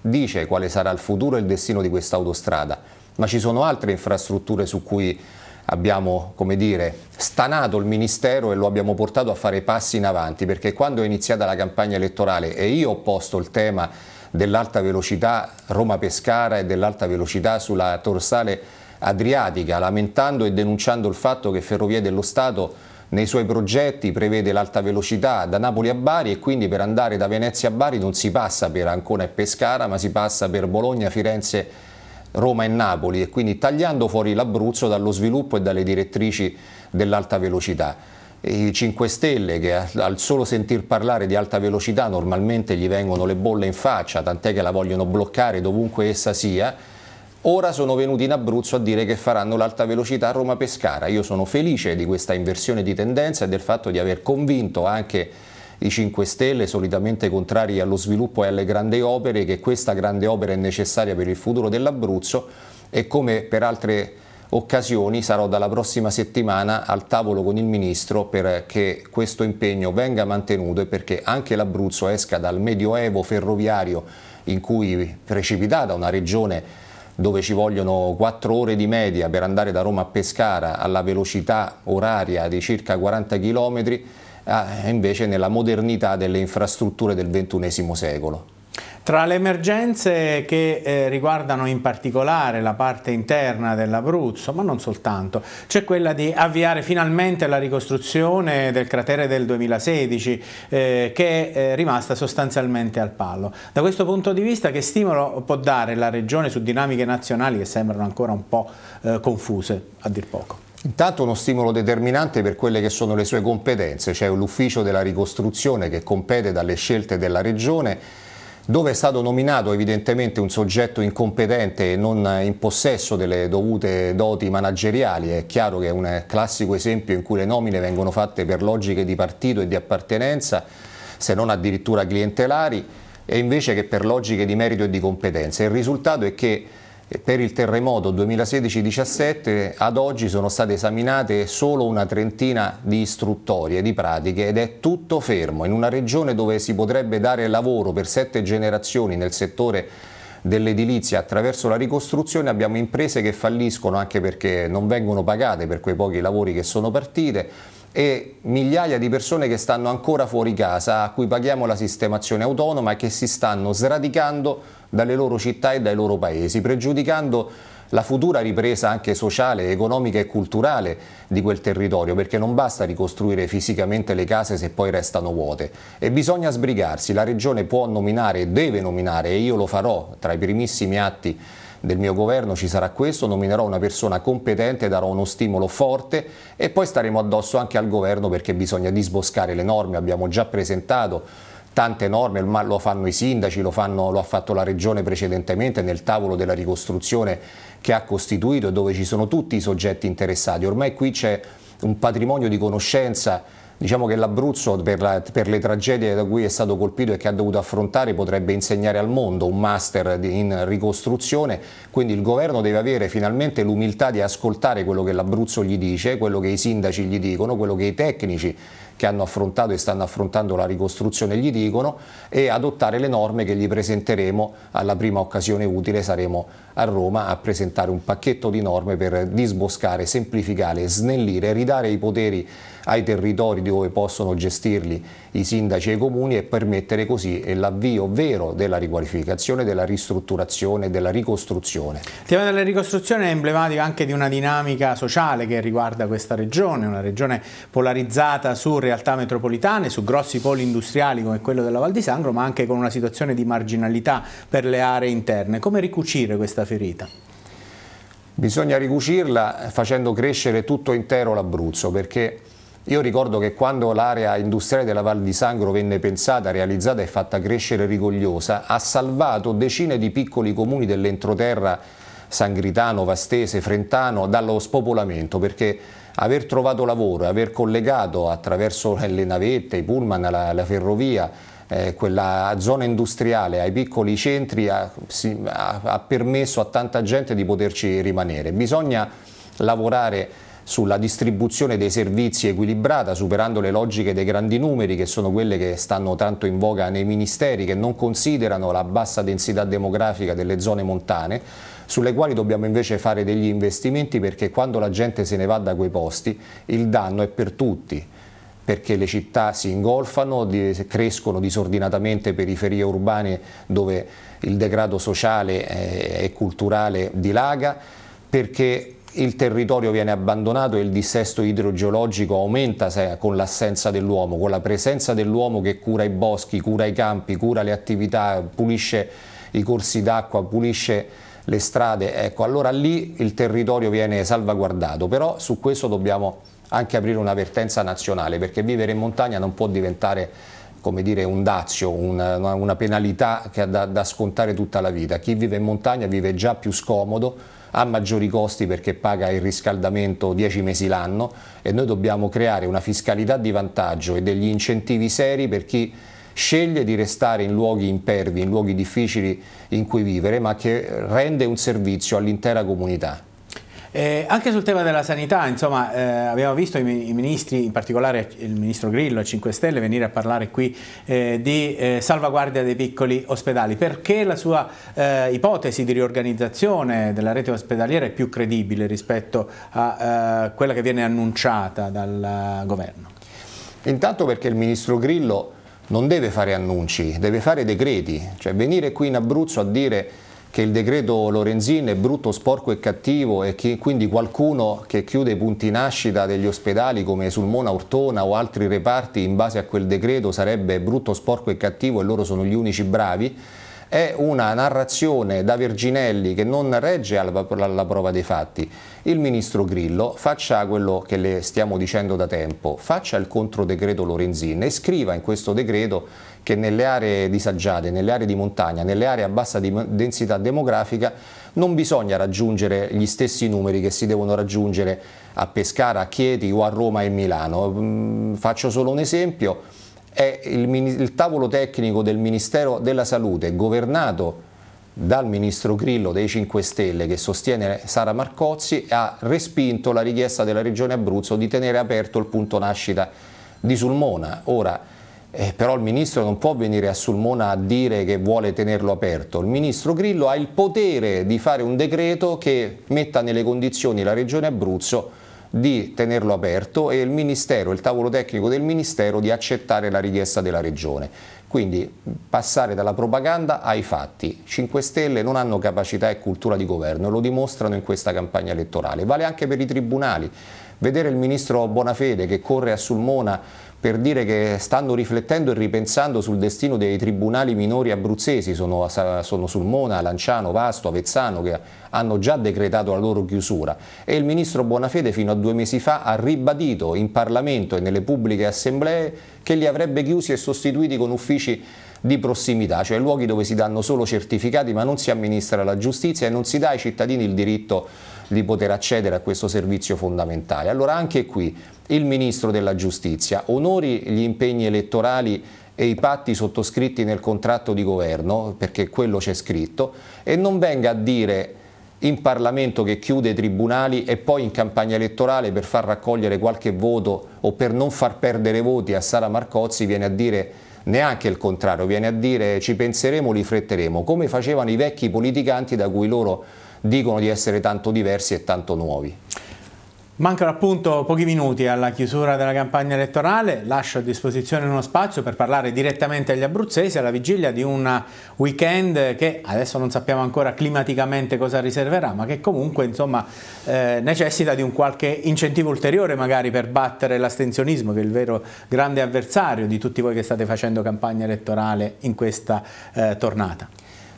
dice quale sarà il futuro e il destino di questa autostrada, ma ci sono altre infrastrutture su cui abbiamo come dire, stanato il Ministero e lo abbiamo portato a fare passi in avanti, perché quando è iniziata la campagna elettorale e io ho posto il tema dell'alta velocità Roma-Pescara e dell'alta velocità sulla torsale Adriatica, lamentando e denunciando il fatto che Ferrovie dello Stato nei suoi progetti prevede l'alta velocità da Napoli a Bari e quindi per andare da Venezia a Bari non si passa per Ancona e Pescara, ma si passa per Bologna, Firenze, Roma e Napoli e quindi tagliando fuori l'Abruzzo dallo sviluppo e dalle direttrici dell'alta velocità. I 5 Stelle che al solo sentir parlare di alta velocità normalmente gli vengono le bolle in faccia, tant'è che la vogliono bloccare dovunque essa sia, Ora sono venuti in Abruzzo a dire che faranno l'alta velocità Roma-Pescara. Io sono felice di questa inversione di tendenza e del fatto di aver convinto anche i 5 Stelle, solitamente contrari allo sviluppo e alle grandi opere, che questa grande opera è necessaria per il futuro dell'Abruzzo e come per altre occasioni sarò dalla prossima settimana al tavolo con il Ministro perché questo impegno venga mantenuto e perché anche l'Abruzzo esca dal medioevo ferroviario in cui precipitata una regione dove ci vogliono 4 ore di media per andare da Roma a Pescara alla velocità oraria di circa 40 km, ah, invece nella modernità delle infrastrutture del XXI secolo. Tra le emergenze che eh, riguardano in particolare la parte interna dell'Abruzzo, ma non soltanto, c'è quella di avviare finalmente la ricostruzione del cratere del 2016 eh, che eh, è rimasta sostanzialmente al palo. Da questo punto di vista che stimolo può dare la Regione su dinamiche nazionali che sembrano ancora un po' eh, confuse, a dir poco? Intanto uno stimolo determinante per quelle che sono le sue competenze, cioè l'ufficio della ricostruzione che compete dalle scelte della Regione dove è stato nominato evidentemente un soggetto incompetente e non in possesso delle dovute doti manageriali. È chiaro che è un classico esempio in cui le nomine vengono fatte per logiche di partito e di appartenenza, se non addirittura clientelari, e invece che per logiche di merito e di competenza. Il risultato è che per il terremoto 2016-17 ad oggi sono state esaminate solo una trentina di istruttorie, di pratiche ed è tutto fermo. In una regione dove si potrebbe dare lavoro per sette generazioni nel settore dell'edilizia attraverso la ricostruzione abbiamo imprese che falliscono anche perché non vengono pagate per quei pochi lavori che sono partite e migliaia di persone che stanno ancora fuori casa, a cui paghiamo la sistemazione autonoma e che si stanno sradicando dalle loro città e dai loro paesi, pregiudicando la futura ripresa anche sociale, economica e culturale di quel territorio, perché non basta ricostruire fisicamente le case se poi restano vuote e bisogna sbrigarsi, la Regione può nominare, deve nominare e io lo farò tra i primissimi atti del mio governo ci sarà questo, nominerò una persona competente, darò uno stimolo forte e poi staremo addosso anche al governo perché bisogna disboscare le norme, abbiamo già presentato tante norme, ma lo fanno i sindaci, lo, fanno, lo, ha fatto la regione precedentemente nel tavolo della ricostruzione che ha costituito e dove ci sono tutti i soggetti interessati. Ormai qui c'è un patrimonio di conoscenza Diciamo che l'Abruzzo per, la, per, le tragedie da cui è stato colpito e che ha dovuto affrontare potrebbe insegnare al mondo un master in ricostruzione, quindi il governo deve avere finalmente l'umiltà di ascoltare quello che l'Abruzzo gli dice, quello che i sindaci gli dicono, quello che i tecnici che hanno affrontato e stanno affrontando la ricostruzione gli dicono e adottare le norme che gli presenteremo alla prima occasione utile saremo a Roma a presentare un pacchetto di norme per disboscare, semplificare, snellire, ridare i poteri ai territori dove possono gestirli i sindaci e i comuni e permettere così l'avvio vero della riqualificazione, della ristrutturazione, e della ricostruzione. Il tema della ricostruzione è emblematico anche di una dinamica sociale che riguarda questa regione, una regione polarizzata su realtà metropolitane, su grossi poli industriali come quello della Val di Sangro, ma anche con una situazione di marginalità per le aree interne. Come ricucire questa ferita? Bisogna ricucirla facendo crescere tutto intero l'Abruzzo perché io ricordo che quando l'area industriale della Val di Sangro venne pensata, realizzata e fatta crescere rigogliosa, ha salvato decine di piccoli comuni dell'entroterra Sangritano, Vastese, Frentano dallo spopolamento perché aver trovato lavoro, aver collegato attraverso *laughs* le navette, i pullman, la, la ferrovia, eh, quella zona industriale ai piccoli centri ha, si, ha, ha permesso a tanta gente di poterci rimanere. Bisogna lavorare sulla distribuzione dei servizi equilibrata, superando le logiche dei grandi numeri che sono quelle che stanno tanto in voga nei ministeri, che non considerano la bassa densità demografica delle zone montane, sulle quali dobbiamo invece fare degli investimenti perché quando la gente se ne va da quei posti il danno è per tutti perché le città si ingolfano, crescono disordinatamente periferie urbane dove il degrado sociale eh, e culturale dilaga, perché il territorio viene abbandonato e il dissesto idrogeologico aumenta con l'assenza dell'uomo, con la presenza dell'uomo che cura i boschi, cura i campi, cura le attività, pulisce i corsi d'acqua, pulisce le strade, ecco, allora lì il territorio viene salvaguardato, però su questo dobbiamo anche aprire una vertenza nazionale, perché vivere in montagna non può diventare come dire, un dazio, una, una penalità che ha da, da scontare tutta la vita. Chi vive in montagna vive già più scomodo, ha maggiori costi perché paga il riscaldamento 10 mesi l'anno e noi dobbiamo creare una fiscalità di vantaggio e degli incentivi seri per chi sceglie di restare in luoghi impervi, in luoghi difficili in cui vivere, ma che rende un servizio all'intera comunità. Eh, anche sul tema della sanità, insomma, eh, abbiamo visto i, i, ministri, in particolare il ministro Grillo a 5 Stelle, venire a parlare qui eh, di eh, salvaguardia dei piccoli ospedali. Perché la sua eh, ipotesi di riorganizzazione della rete ospedaliera è più credibile rispetto a eh, quella che viene annunciata dal governo? Intanto perché il ministro Grillo non deve fare annunci, deve fare decreti, cioè venire qui in Abruzzo a dire che il decreto Lorenzin è brutto, sporco e cattivo e che quindi qualcuno che chiude i punti nascita degli ospedali come Sulmona Ortona o altri reparti in base a quel decreto sarebbe brutto, sporco e cattivo e loro sono gli unici bravi, è una narrazione da Verginelli che non regge alla, alla prova dei fatti. Il ministro Grillo faccia quello che le stiamo dicendo da tempo, faccia il controdecreto Lorenzin e scriva in questo decreto che nelle aree disagiate, nelle aree di montagna, nelle aree a bassa densità demografica non bisogna raggiungere gli stessi numeri che si devono raggiungere a Pescara, a Chieti o a Roma e Milano. Mm, faccio solo un esempio, è il, il tavolo tecnico del Ministero della Salute governato dal ministro Grillo dei 5 Stelle che sostiene Sara Marcozzi ha respinto la richiesta della regione Abruzzo di tenere aperto il punto nascita di Sulmona. Ora, eh, però il ministro non può venire a Sulmona a dire che vuole tenerlo aperto. Il ministro Grillo ha il potere di fare un decreto che metta nelle condizioni la regione Abruzzo di tenerlo aperto e il Ministero, il tavolo tecnico del Ministero di accettare la richiesta della Regione. Quindi passare dalla propaganda ai fatti. 5 Stelle non hanno capacità e cultura di governo e lo dimostrano in questa campagna elettorale. Vale anche per i tribunali. Vedere il ministro Bonafede che corre a Sulmona per dire che stanno riflettendo e ripensando sul destino dei tribunali minori abruzzesi, sono, sono Sulmona, Lanciano, Vasto, Avezzano che hanno già decretato la loro chiusura e il ministro Bonafede fino a due mesi fa ha ribadito in Parlamento e nelle pubbliche assemblee che li avrebbe chiusi e sostituiti con uffici di prossimità, cioè luoghi dove si danno solo certificati ma non si amministra la giustizia e non si dà ai cittadini il diritto di poter accedere a questo servizio fondamentale. Allora anche qui il Ministro della Giustizia onori gli impegni elettorali e i patti sottoscritti nel contratto di governo, perché quello c'è scritto, e non venga a dire in Parlamento che chiude i tribunali e poi in campagna elettorale per far raccogliere qualche voto o per non far perdere voti a Sara Marcozzi viene a dire neanche il contrario, viene a dire ci penseremo, li fretteremo, come facevano i vecchi politicanti da cui loro dicono di essere tanto diversi e tanto nuovi. Mancano appunto pochi minuti alla chiusura della campagna elettorale, lascio a disposizione uno spazio per parlare direttamente agli abruzzesi alla vigilia di un weekend che adesso non sappiamo ancora climaticamente cosa riserverà, ma che comunque insomma, eh, necessita di un qualche incentivo ulteriore magari per battere l'astensionismo che è il vero grande avversario di tutti voi che state facendo campagna elettorale in questa eh, tornata.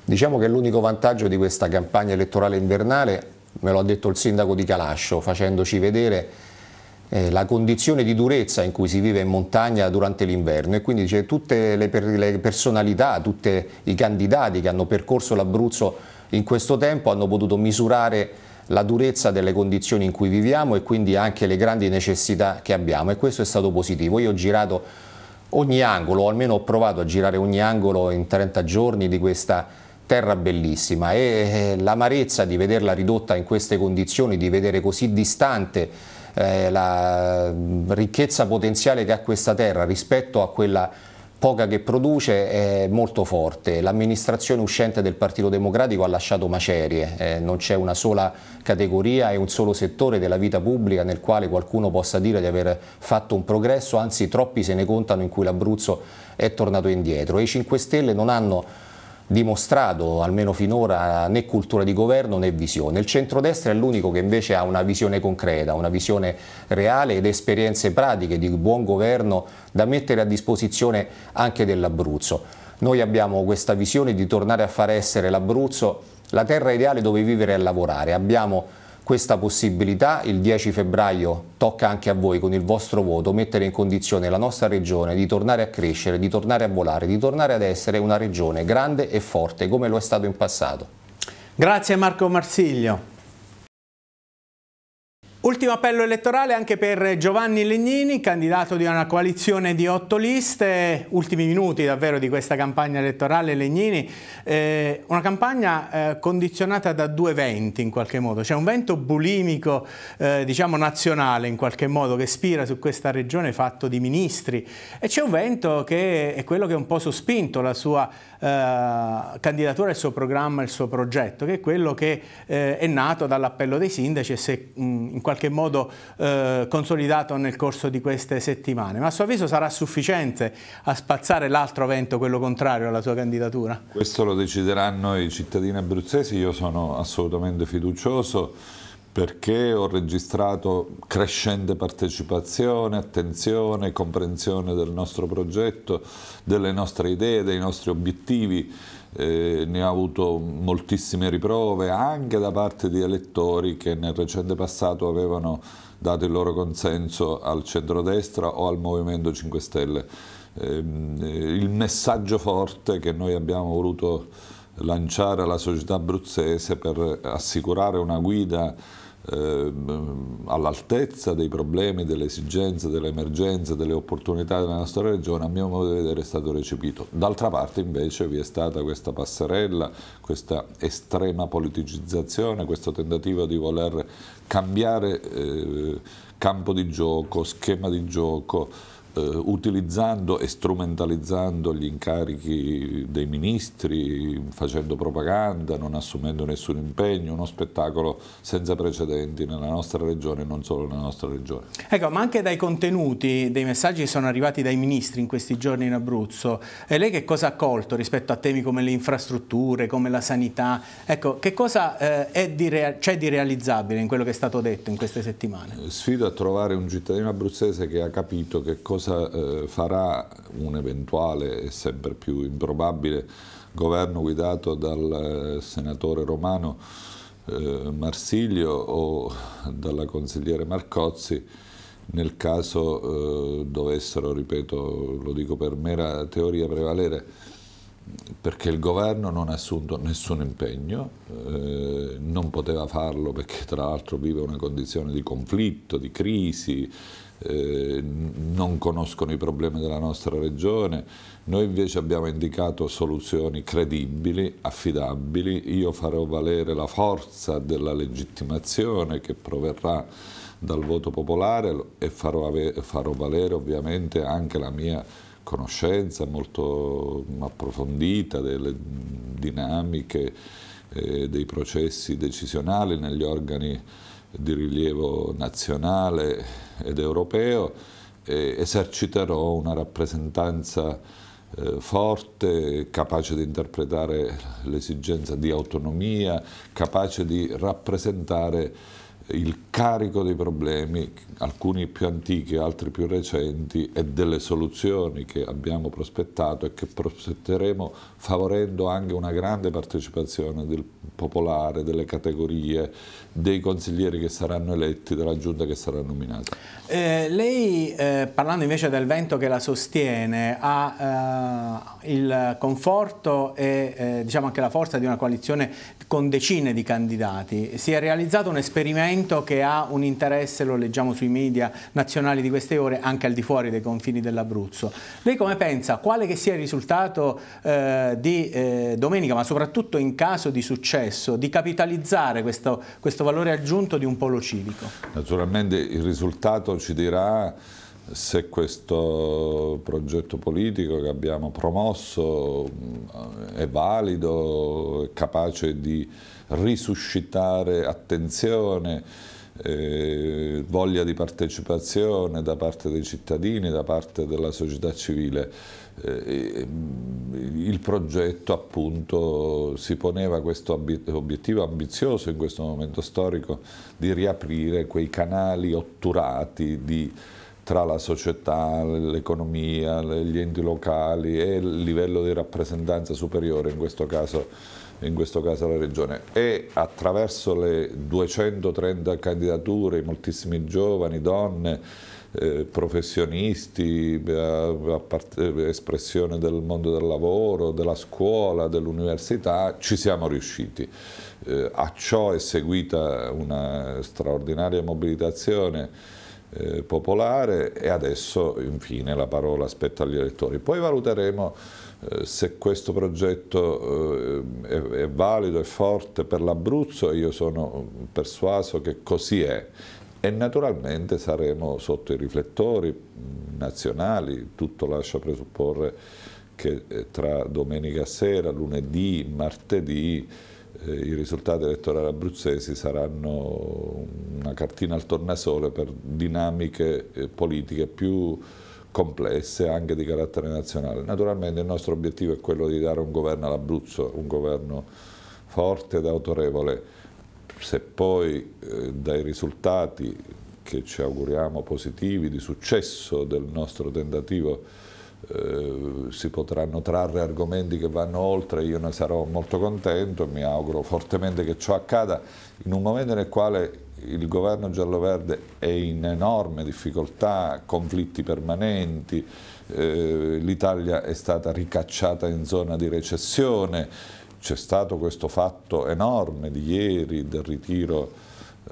Diciamo che l'unico vantaggio di questa campagna elettorale invernale me lo ha detto il sindaco di Calascio facendoci vedere eh, la condizione di durezza in cui si vive in montagna durante l'inverno e quindi dice, tutte le, per, le personalità, tutti i candidati che hanno percorso l'Abruzzo in questo tempo hanno potuto misurare la durezza delle condizioni in cui viviamo e quindi anche le grandi necessità che abbiamo e questo è stato positivo. Io ho girato ogni angolo, o almeno ho provato a girare ogni angolo in 30 giorni di questa terra bellissima e eh, l'amarezza di vederla ridotta in queste condizioni, di vedere così distante eh, la mm, ricchezza potenziale che ha questa terra rispetto a quella poca che produce è molto forte. L'amministrazione uscente del Partito Democratico ha lasciato macerie, eh, non c'è una sola categoria e un solo settore della vita pubblica nel quale qualcuno possa dire di aver fatto un progresso, anzi troppi se ne contano in cui l'Abruzzo è tornato indietro. E i 5 Stelle non hanno dimostrato, almeno finora, né cultura di governo né visione. Il centrodestra è l'unico che invece ha una visione concreta, una visione reale ed esperienze pratiche di buon governo da mettere a disposizione anche dell'Abruzzo. Noi abbiamo questa visione di tornare a fare essere l'Abruzzo la terra ideale dove vivere e lavorare. Abbiamo questa possibilità. Il 10 febbraio tocca anche a voi con il vostro voto mettere in condizione la nostra regione di tornare a crescere, di tornare a volare, di tornare ad essere una regione grande e forte come lo è stato in passato. Grazie Marco Marsiglio. Ultimo appello elettorale anche per Giovanni Legnini, candidato di una coalizione di otto liste, ultimi minuti davvero di questa campagna elettorale Legnini, eh, una campagna eh, condizionata da due venti in qualche modo, c'è un vento bulimico eh, diciamo nazionale in qualche modo che spira su questa regione fatto di ministri e c'è un vento che è quello che ha un po' sospinto la sua eh, candidatura, il suo programma, il suo progetto, che è quello che eh, è nato dall'appello dei sindaci e se mh, in qualche qualche modo eh, consolidato nel corso di queste settimane, ma a suo avviso sarà sufficiente a spazzare l'altro vento, quello contrario alla sua candidatura? Questo lo decideranno i cittadini abruzzesi, io sono assolutamente fiducioso perché ho registrato crescente partecipazione, attenzione, comprensione del nostro progetto, delle nostre idee, dei nostri obiettivi eh, ne ha avuto moltissime riprove anche da parte di elettori che nel recente passato avevano dato il loro consenso al centrodestra o al Movimento 5 Stelle. Ehm, eh, il messaggio forte che noi abbiamo voluto lanciare alla società abruzzese per assicurare una guida eh, all'altezza dei problemi, delle esigenze, delle emergenze, delle opportunità della nostra regione, a mio modo di vedere è stato recepito. D'altra parte invece vi è stata questa passerella, questa estrema politicizzazione, questo tentativo di voler cambiare eh, campo di gioco, schema di gioco, eh, utilizzando e strumentalizzando gli incarichi dei ministri, facendo propaganda, non assumendo nessun impegno, uno spettacolo senza precedenti nella nostra regione e non solo nella nostra regione. Ecco, ma anche dai contenuti dei messaggi che sono arrivati dai ministri in questi giorni in Abruzzo, e lei che cosa ha colto rispetto a temi come le infrastrutture, come la sanità? Ecco, che cosa eh, di c'è di realizzabile in quello che è stato detto in queste settimane? Sfido a trovare un cittadino abruzzese che ha capito che cosa cosa eh, farà un eventuale e sempre più improbabile governo guidato dal eh, senatore romano eh, Marsiglio o dalla consigliere Marcozzi nel caso eh, dovessero, ripeto, lo dico per mera teoria prevalere, perché il governo non ha assunto nessun impegno, eh, non poteva farlo perché tra l'altro vive una condizione di conflitto, di crisi, eh, non conoscono i problemi della nostra regione, noi invece abbiamo indicato soluzioni credibili, affidabili, io farò valere la forza della legittimazione che proverrà dal voto popolare e farò, farò valere ovviamente anche la mia conoscenza molto approfondita delle dinamiche eh, dei processi decisionali negli organi di rilievo nazionale ed europeo eh, eserciterò una rappresentanza eh, forte, capace di interpretare l'esigenza di autonomia, capace di rappresentare il carico dei problemi, alcuni più antichi, altri più recenti, e delle soluzioni che abbiamo prospettato e che prospetteremo favorendo anche una grande partecipazione del popolare, delle categorie, dei consiglieri che saranno eletti, della giunta che sarà nominata. Eh, lei, eh, parlando invece del vento che la sostiene, ha eh, il conforto e eh, diciamo anche la forza di una coalizione con decine di candidati. Si è realizzato un esperimento che ha un interesse, lo leggiamo sui media nazionali di queste ore, anche al di fuori dei confini dell'Abruzzo. Lei come pensa? Quale che sia il risultato eh, di eh, domenica, ma soprattutto in caso di successo, di capitalizzare questo, questo valore aggiunto di un polo civico? Naturalmente il risultato ci dirà se questo progetto politico che abbiamo promosso mm, è valido, è capace di risuscitare attenzione, eh, voglia di partecipazione da parte dei cittadini, da parte della società civile. Eh, mm, il progetto appunto si poneva questo obiettivo ambizioso in questo momento storico di riaprire quei canali otturati di, tra la società, l'economia, gli enti locali e il livello di rappresentanza superiore, in questo caso, in questo caso la regione. E attraverso le 230 candidature, moltissimi giovani, donne, eh, professionisti, eh, a, a eh, espressione del mondo del lavoro, della scuola, dell'università, ci siamo riusciti. a ciò è seguita una straordinaria mobilitazione popolare e adesso infine la parola spetta agli elettori. Poi valuteremo se questo progetto è, è, valido e forte per l'Abruzzo e io sono persuaso che così è e naturalmente saremo sotto i riflettori nazionali, tutto lascia presupporre che eh, tra domenica sera, lunedì, martedì eh, i risultati elettorali abruzzesi saranno una cartina al tornasole per dinamiche eh, politiche più complesse anche di carattere nazionale. Naturalmente il nostro obiettivo è quello di dare un governo all'Abruzzo, un governo forte ed autorevole se poi eh, dai risultati che ci auguriamo positivi, di successo del nostro tentativo, eh, si potranno trarre argomenti che vanno oltre, io ne sarò molto contento, mi auguro fortemente che ciò accada in un momento nel quale il governo giallo-verde è in enorme difficoltà, conflitti permanenti, eh, l'Italia è stata ricacciata in zona di recessione, c'è stato questo fatto enorme di ieri del ritiro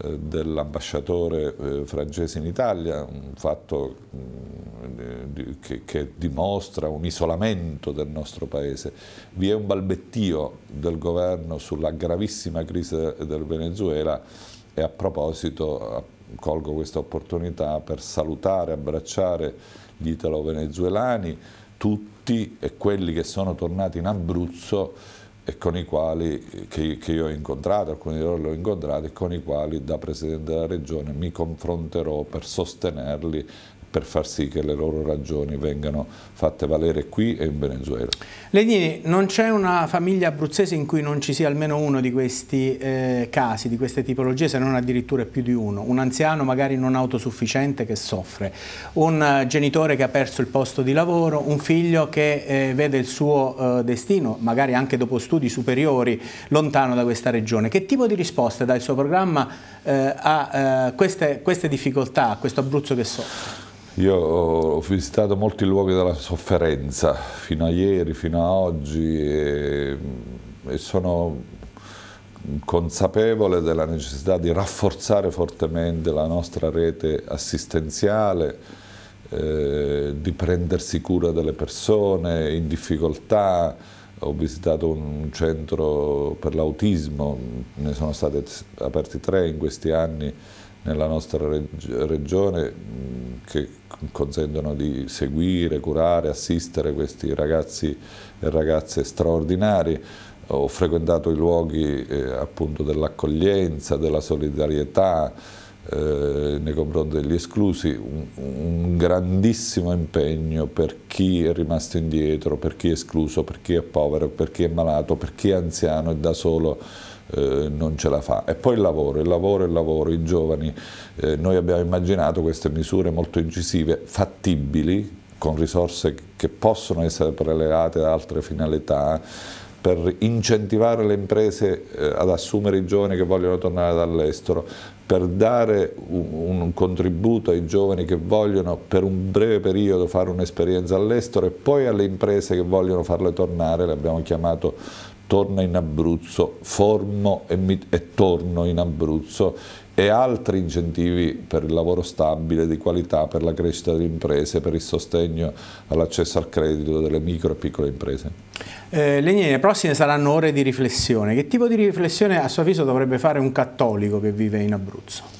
eh, dell'ambasciatore eh, francese in Italia, un fatto mm, che, che, dimostra un isolamento del nostro paese. Vi è un balbettio del governo sulla gravissima crisi del Venezuela e a proposito eh, colgo questa opportunità per salutare, abbracciare gli italo-venezuelani, tutti e quelli che sono tornati in Abruzzo e con i quali, che, che io ho incontrato, alcuni di loro li ho incontrati, con i quali da Presidente della Regione mi confronterò per sostenerli per far sì che le loro ragioni vengano fatte valere qui e in Venezuela. Lenini, non c'è una famiglia abruzzese in cui non ci sia almeno uno di questi eh, casi, di queste tipologie, se non addirittura più di uno. Un anziano magari non autosufficiente che soffre, un eh, genitore che ha perso il posto di lavoro, un figlio che eh, vede il suo eh, destino, magari anche dopo studi superiori, lontano da questa regione. Che tipo di risposte dà il suo programma eh, a eh, queste, queste difficoltà, a questo Abruzzo che soffre? Io ho visitato molti luoghi della sofferenza, fino a ieri, fino a oggi, e, e sono consapevole della necessità di rafforzare fortemente la nostra rete assistenziale, eh, di prendersi cura delle persone in difficoltà. Ho visitato un centro per l'autismo, ne sono stati aperti tre in questi anni, nella nostra regione che consentono di seguire, curare, assistere questi ragazzi e ragazze straordinari. Ho frequentato i luoghi eh, dell'accoglienza, della solidarietà eh, nei confronti degli esclusi, un, un grandissimo impegno per chi è rimasto indietro, per chi è escluso, per chi è povero, per chi è malato, per chi è anziano e da solo eh, non ce la fa. E poi il lavoro, il lavoro, il lavoro, i giovani. Eh, noi abbiamo immaginato queste misure molto incisive, fattibili, con risorse che possono essere prelevate da altre finalità, per incentivare le imprese eh, ad assumere i giovani che vogliono tornare dall'estero, per dare un, un, contributo ai giovani che vogliono per un breve periodo fare un'esperienza all'estero e poi alle imprese che vogliono farle tornare, le abbiamo chiamato torna in Abruzzo, formo e, mi, e, torno in Abruzzo e altri incentivi per il lavoro stabile, di qualità, per la crescita delle imprese, per il sostegno all'accesso al credito delle micro e piccole imprese. Eh, Legnini, le prossime saranno ore di riflessione. Che tipo di riflessione a suo avviso dovrebbe fare un cattolico che vive in Abruzzo?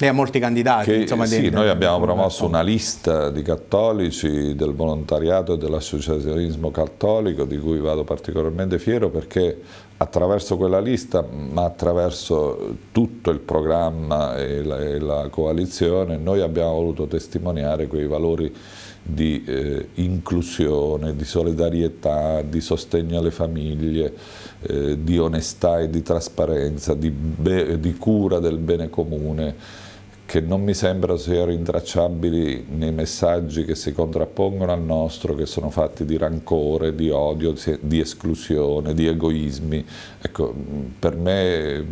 E a molti candidati. Che, insomma, sì, del, noi abbiamo promosso una lista di cattolici, del volontariato e dell'associazionismo cattolico, di cui vado particolarmente fiero perché attraverso quella lista, ma attraverso tutto il programma e la, e la coalizione, noi abbiamo voluto testimoniare quei valori di eh, inclusione, di solidarietà, di sostegno alle famiglie, eh, di onestà e di trasparenza, di, di cura del bene comune che non mi sembra siano intracciabili nei messaggi che si contrappongono al nostro, che sono fatti di rancore, di odio, di esclusione, di egoismi. Ecco, per me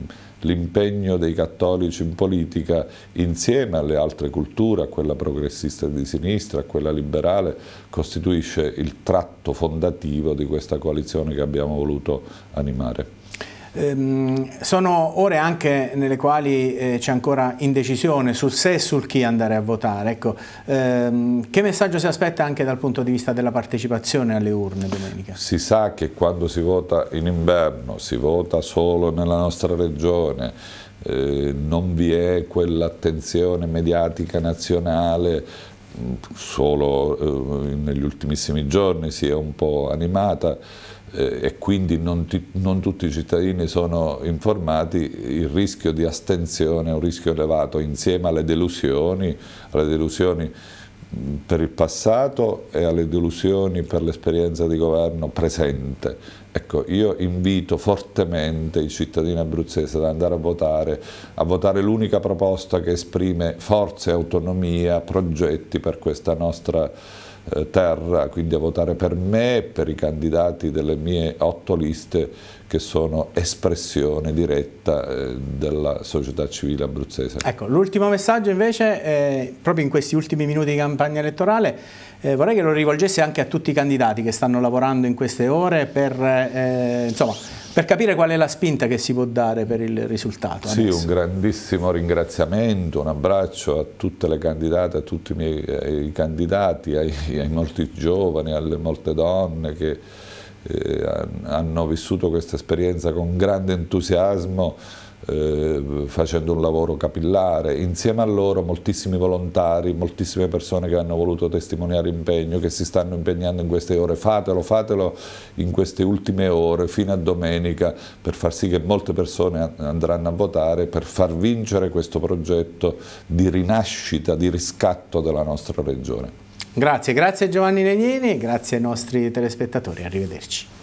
l'impegno dei cattolici in politica insieme alle altre culture, a quella progressista di sinistra, a quella liberale, costituisce il tratto fondativo di questa coalizione che abbiamo voluto animare. Ehm, sono ore anche nelle quali eh, c'è ancora indecisione sul se e sul chi andare a votare. Ecco, ehm, che messaggio si aspetta anche dal punto di vista della partecipazione alle urne domenica? Si sa che quando si vota in inverno si vota solo nella nostra regione, eh, non vi è quell'attenzione mediatica nazionale mm, solo eh, negli ultimissimi giorni si è un po' animata eh, e quindi non, ti, non, tutti i cittadini sono informati, il rischio di astensione è un rischio elevato insieme alle delusioni, alle delusioni per il passato e alle delusioni per l'esperienza di governo presente. Ecco, io invito fortemente i cittadini abruzzesi ad andare a votare, a votare l'unica proposta che esprime forza e autonomia, progetti per questa nostra eh, terra, quindi a votare per me e per i candidati delle mie otto liste che sono espressione diretta eh, della società civile abruzzese. Ecco, l'ultimo messaggio invece, eh, proprio in questi ultimi minuti di campagna elettorale, eh, vorrei che lo rivolgesse anche a tutti i candidati che stanno lavorando in queste ore per, insomma, per capire qual è la spinta che si può dare per il risultato. Sì, adesso. un grandissimo ringraziamento, un abbraccio a tutte le candidate, a tutti i miei i candidati, ai, ai molti giovani, alle molte donne che eh, hanno vissuto questa esperienza con grande entusiasmo eh, facendo un lavoro capillare, insieme a loro moltissimi volontari, moltissime persone che hanno voluto testimoniare impegno, che si stanno impegnando in queste ore, fatelo, fatelo in queste ultime ore fino a domenica per far sì che molte persone andranno a votare per far vincere questo progetto di rinascita, di riscatto della nostra regione. Grazie, grazie Giovanni Legnini, grazie ai nostri telespettatori, arrivederci.